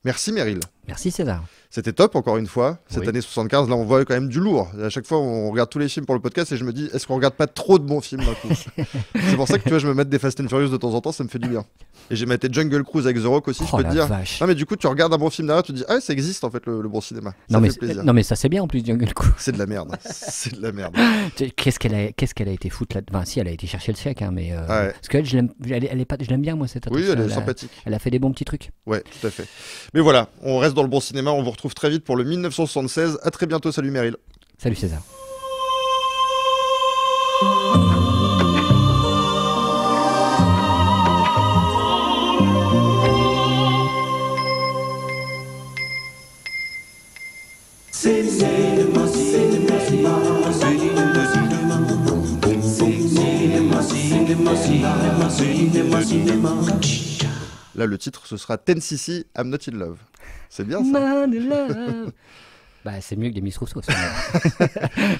Merci Meryl. Merci César. C'était top, encore une fois. Cette année 75, là, on voit quand même du lourd. À chaque fois, on regarde tous les films pour le podcast et je me dis, est-ce qu'on regarde pas trop de bons films d'un coup C'est pour ça que tu vois, je me mets des Fast and Furious de temps en temps, ça me fait du bien. Et j'ai metté Jungle Cruise avec The Rock aussi, je oh peux te dire. Non, mais du coup, tu regardes un bon film derrière, tu te dis, ah, ça existe en fait le, bon cinéma. Ça non, fait mais plaisir. non, mais ça, c'est bien en plus, Jungle Cruise. C'est de la merde. c'est de la merde. Qu'est-ce qu'elle a, qu'est-ce qu'elle a été foutre là Enfin, si, elle a été chercher le chèque, hein, mais. Euh... Parce que je l'aime, bien, moi, cette Oui, elle, est sympathique. A, elle a fait des bons petits trucs. Ouais, tout à fait. Mais voilà, on reste dans le bon cinéma, on retrouve très vite pour le 1976. À très bientôt. Salut Meryl. Salut César. Là, le titre, ce sera Ten Sissi, I'm Not in Love. C'est bien ça. bah, c'est mieux que des Miss Rousseau.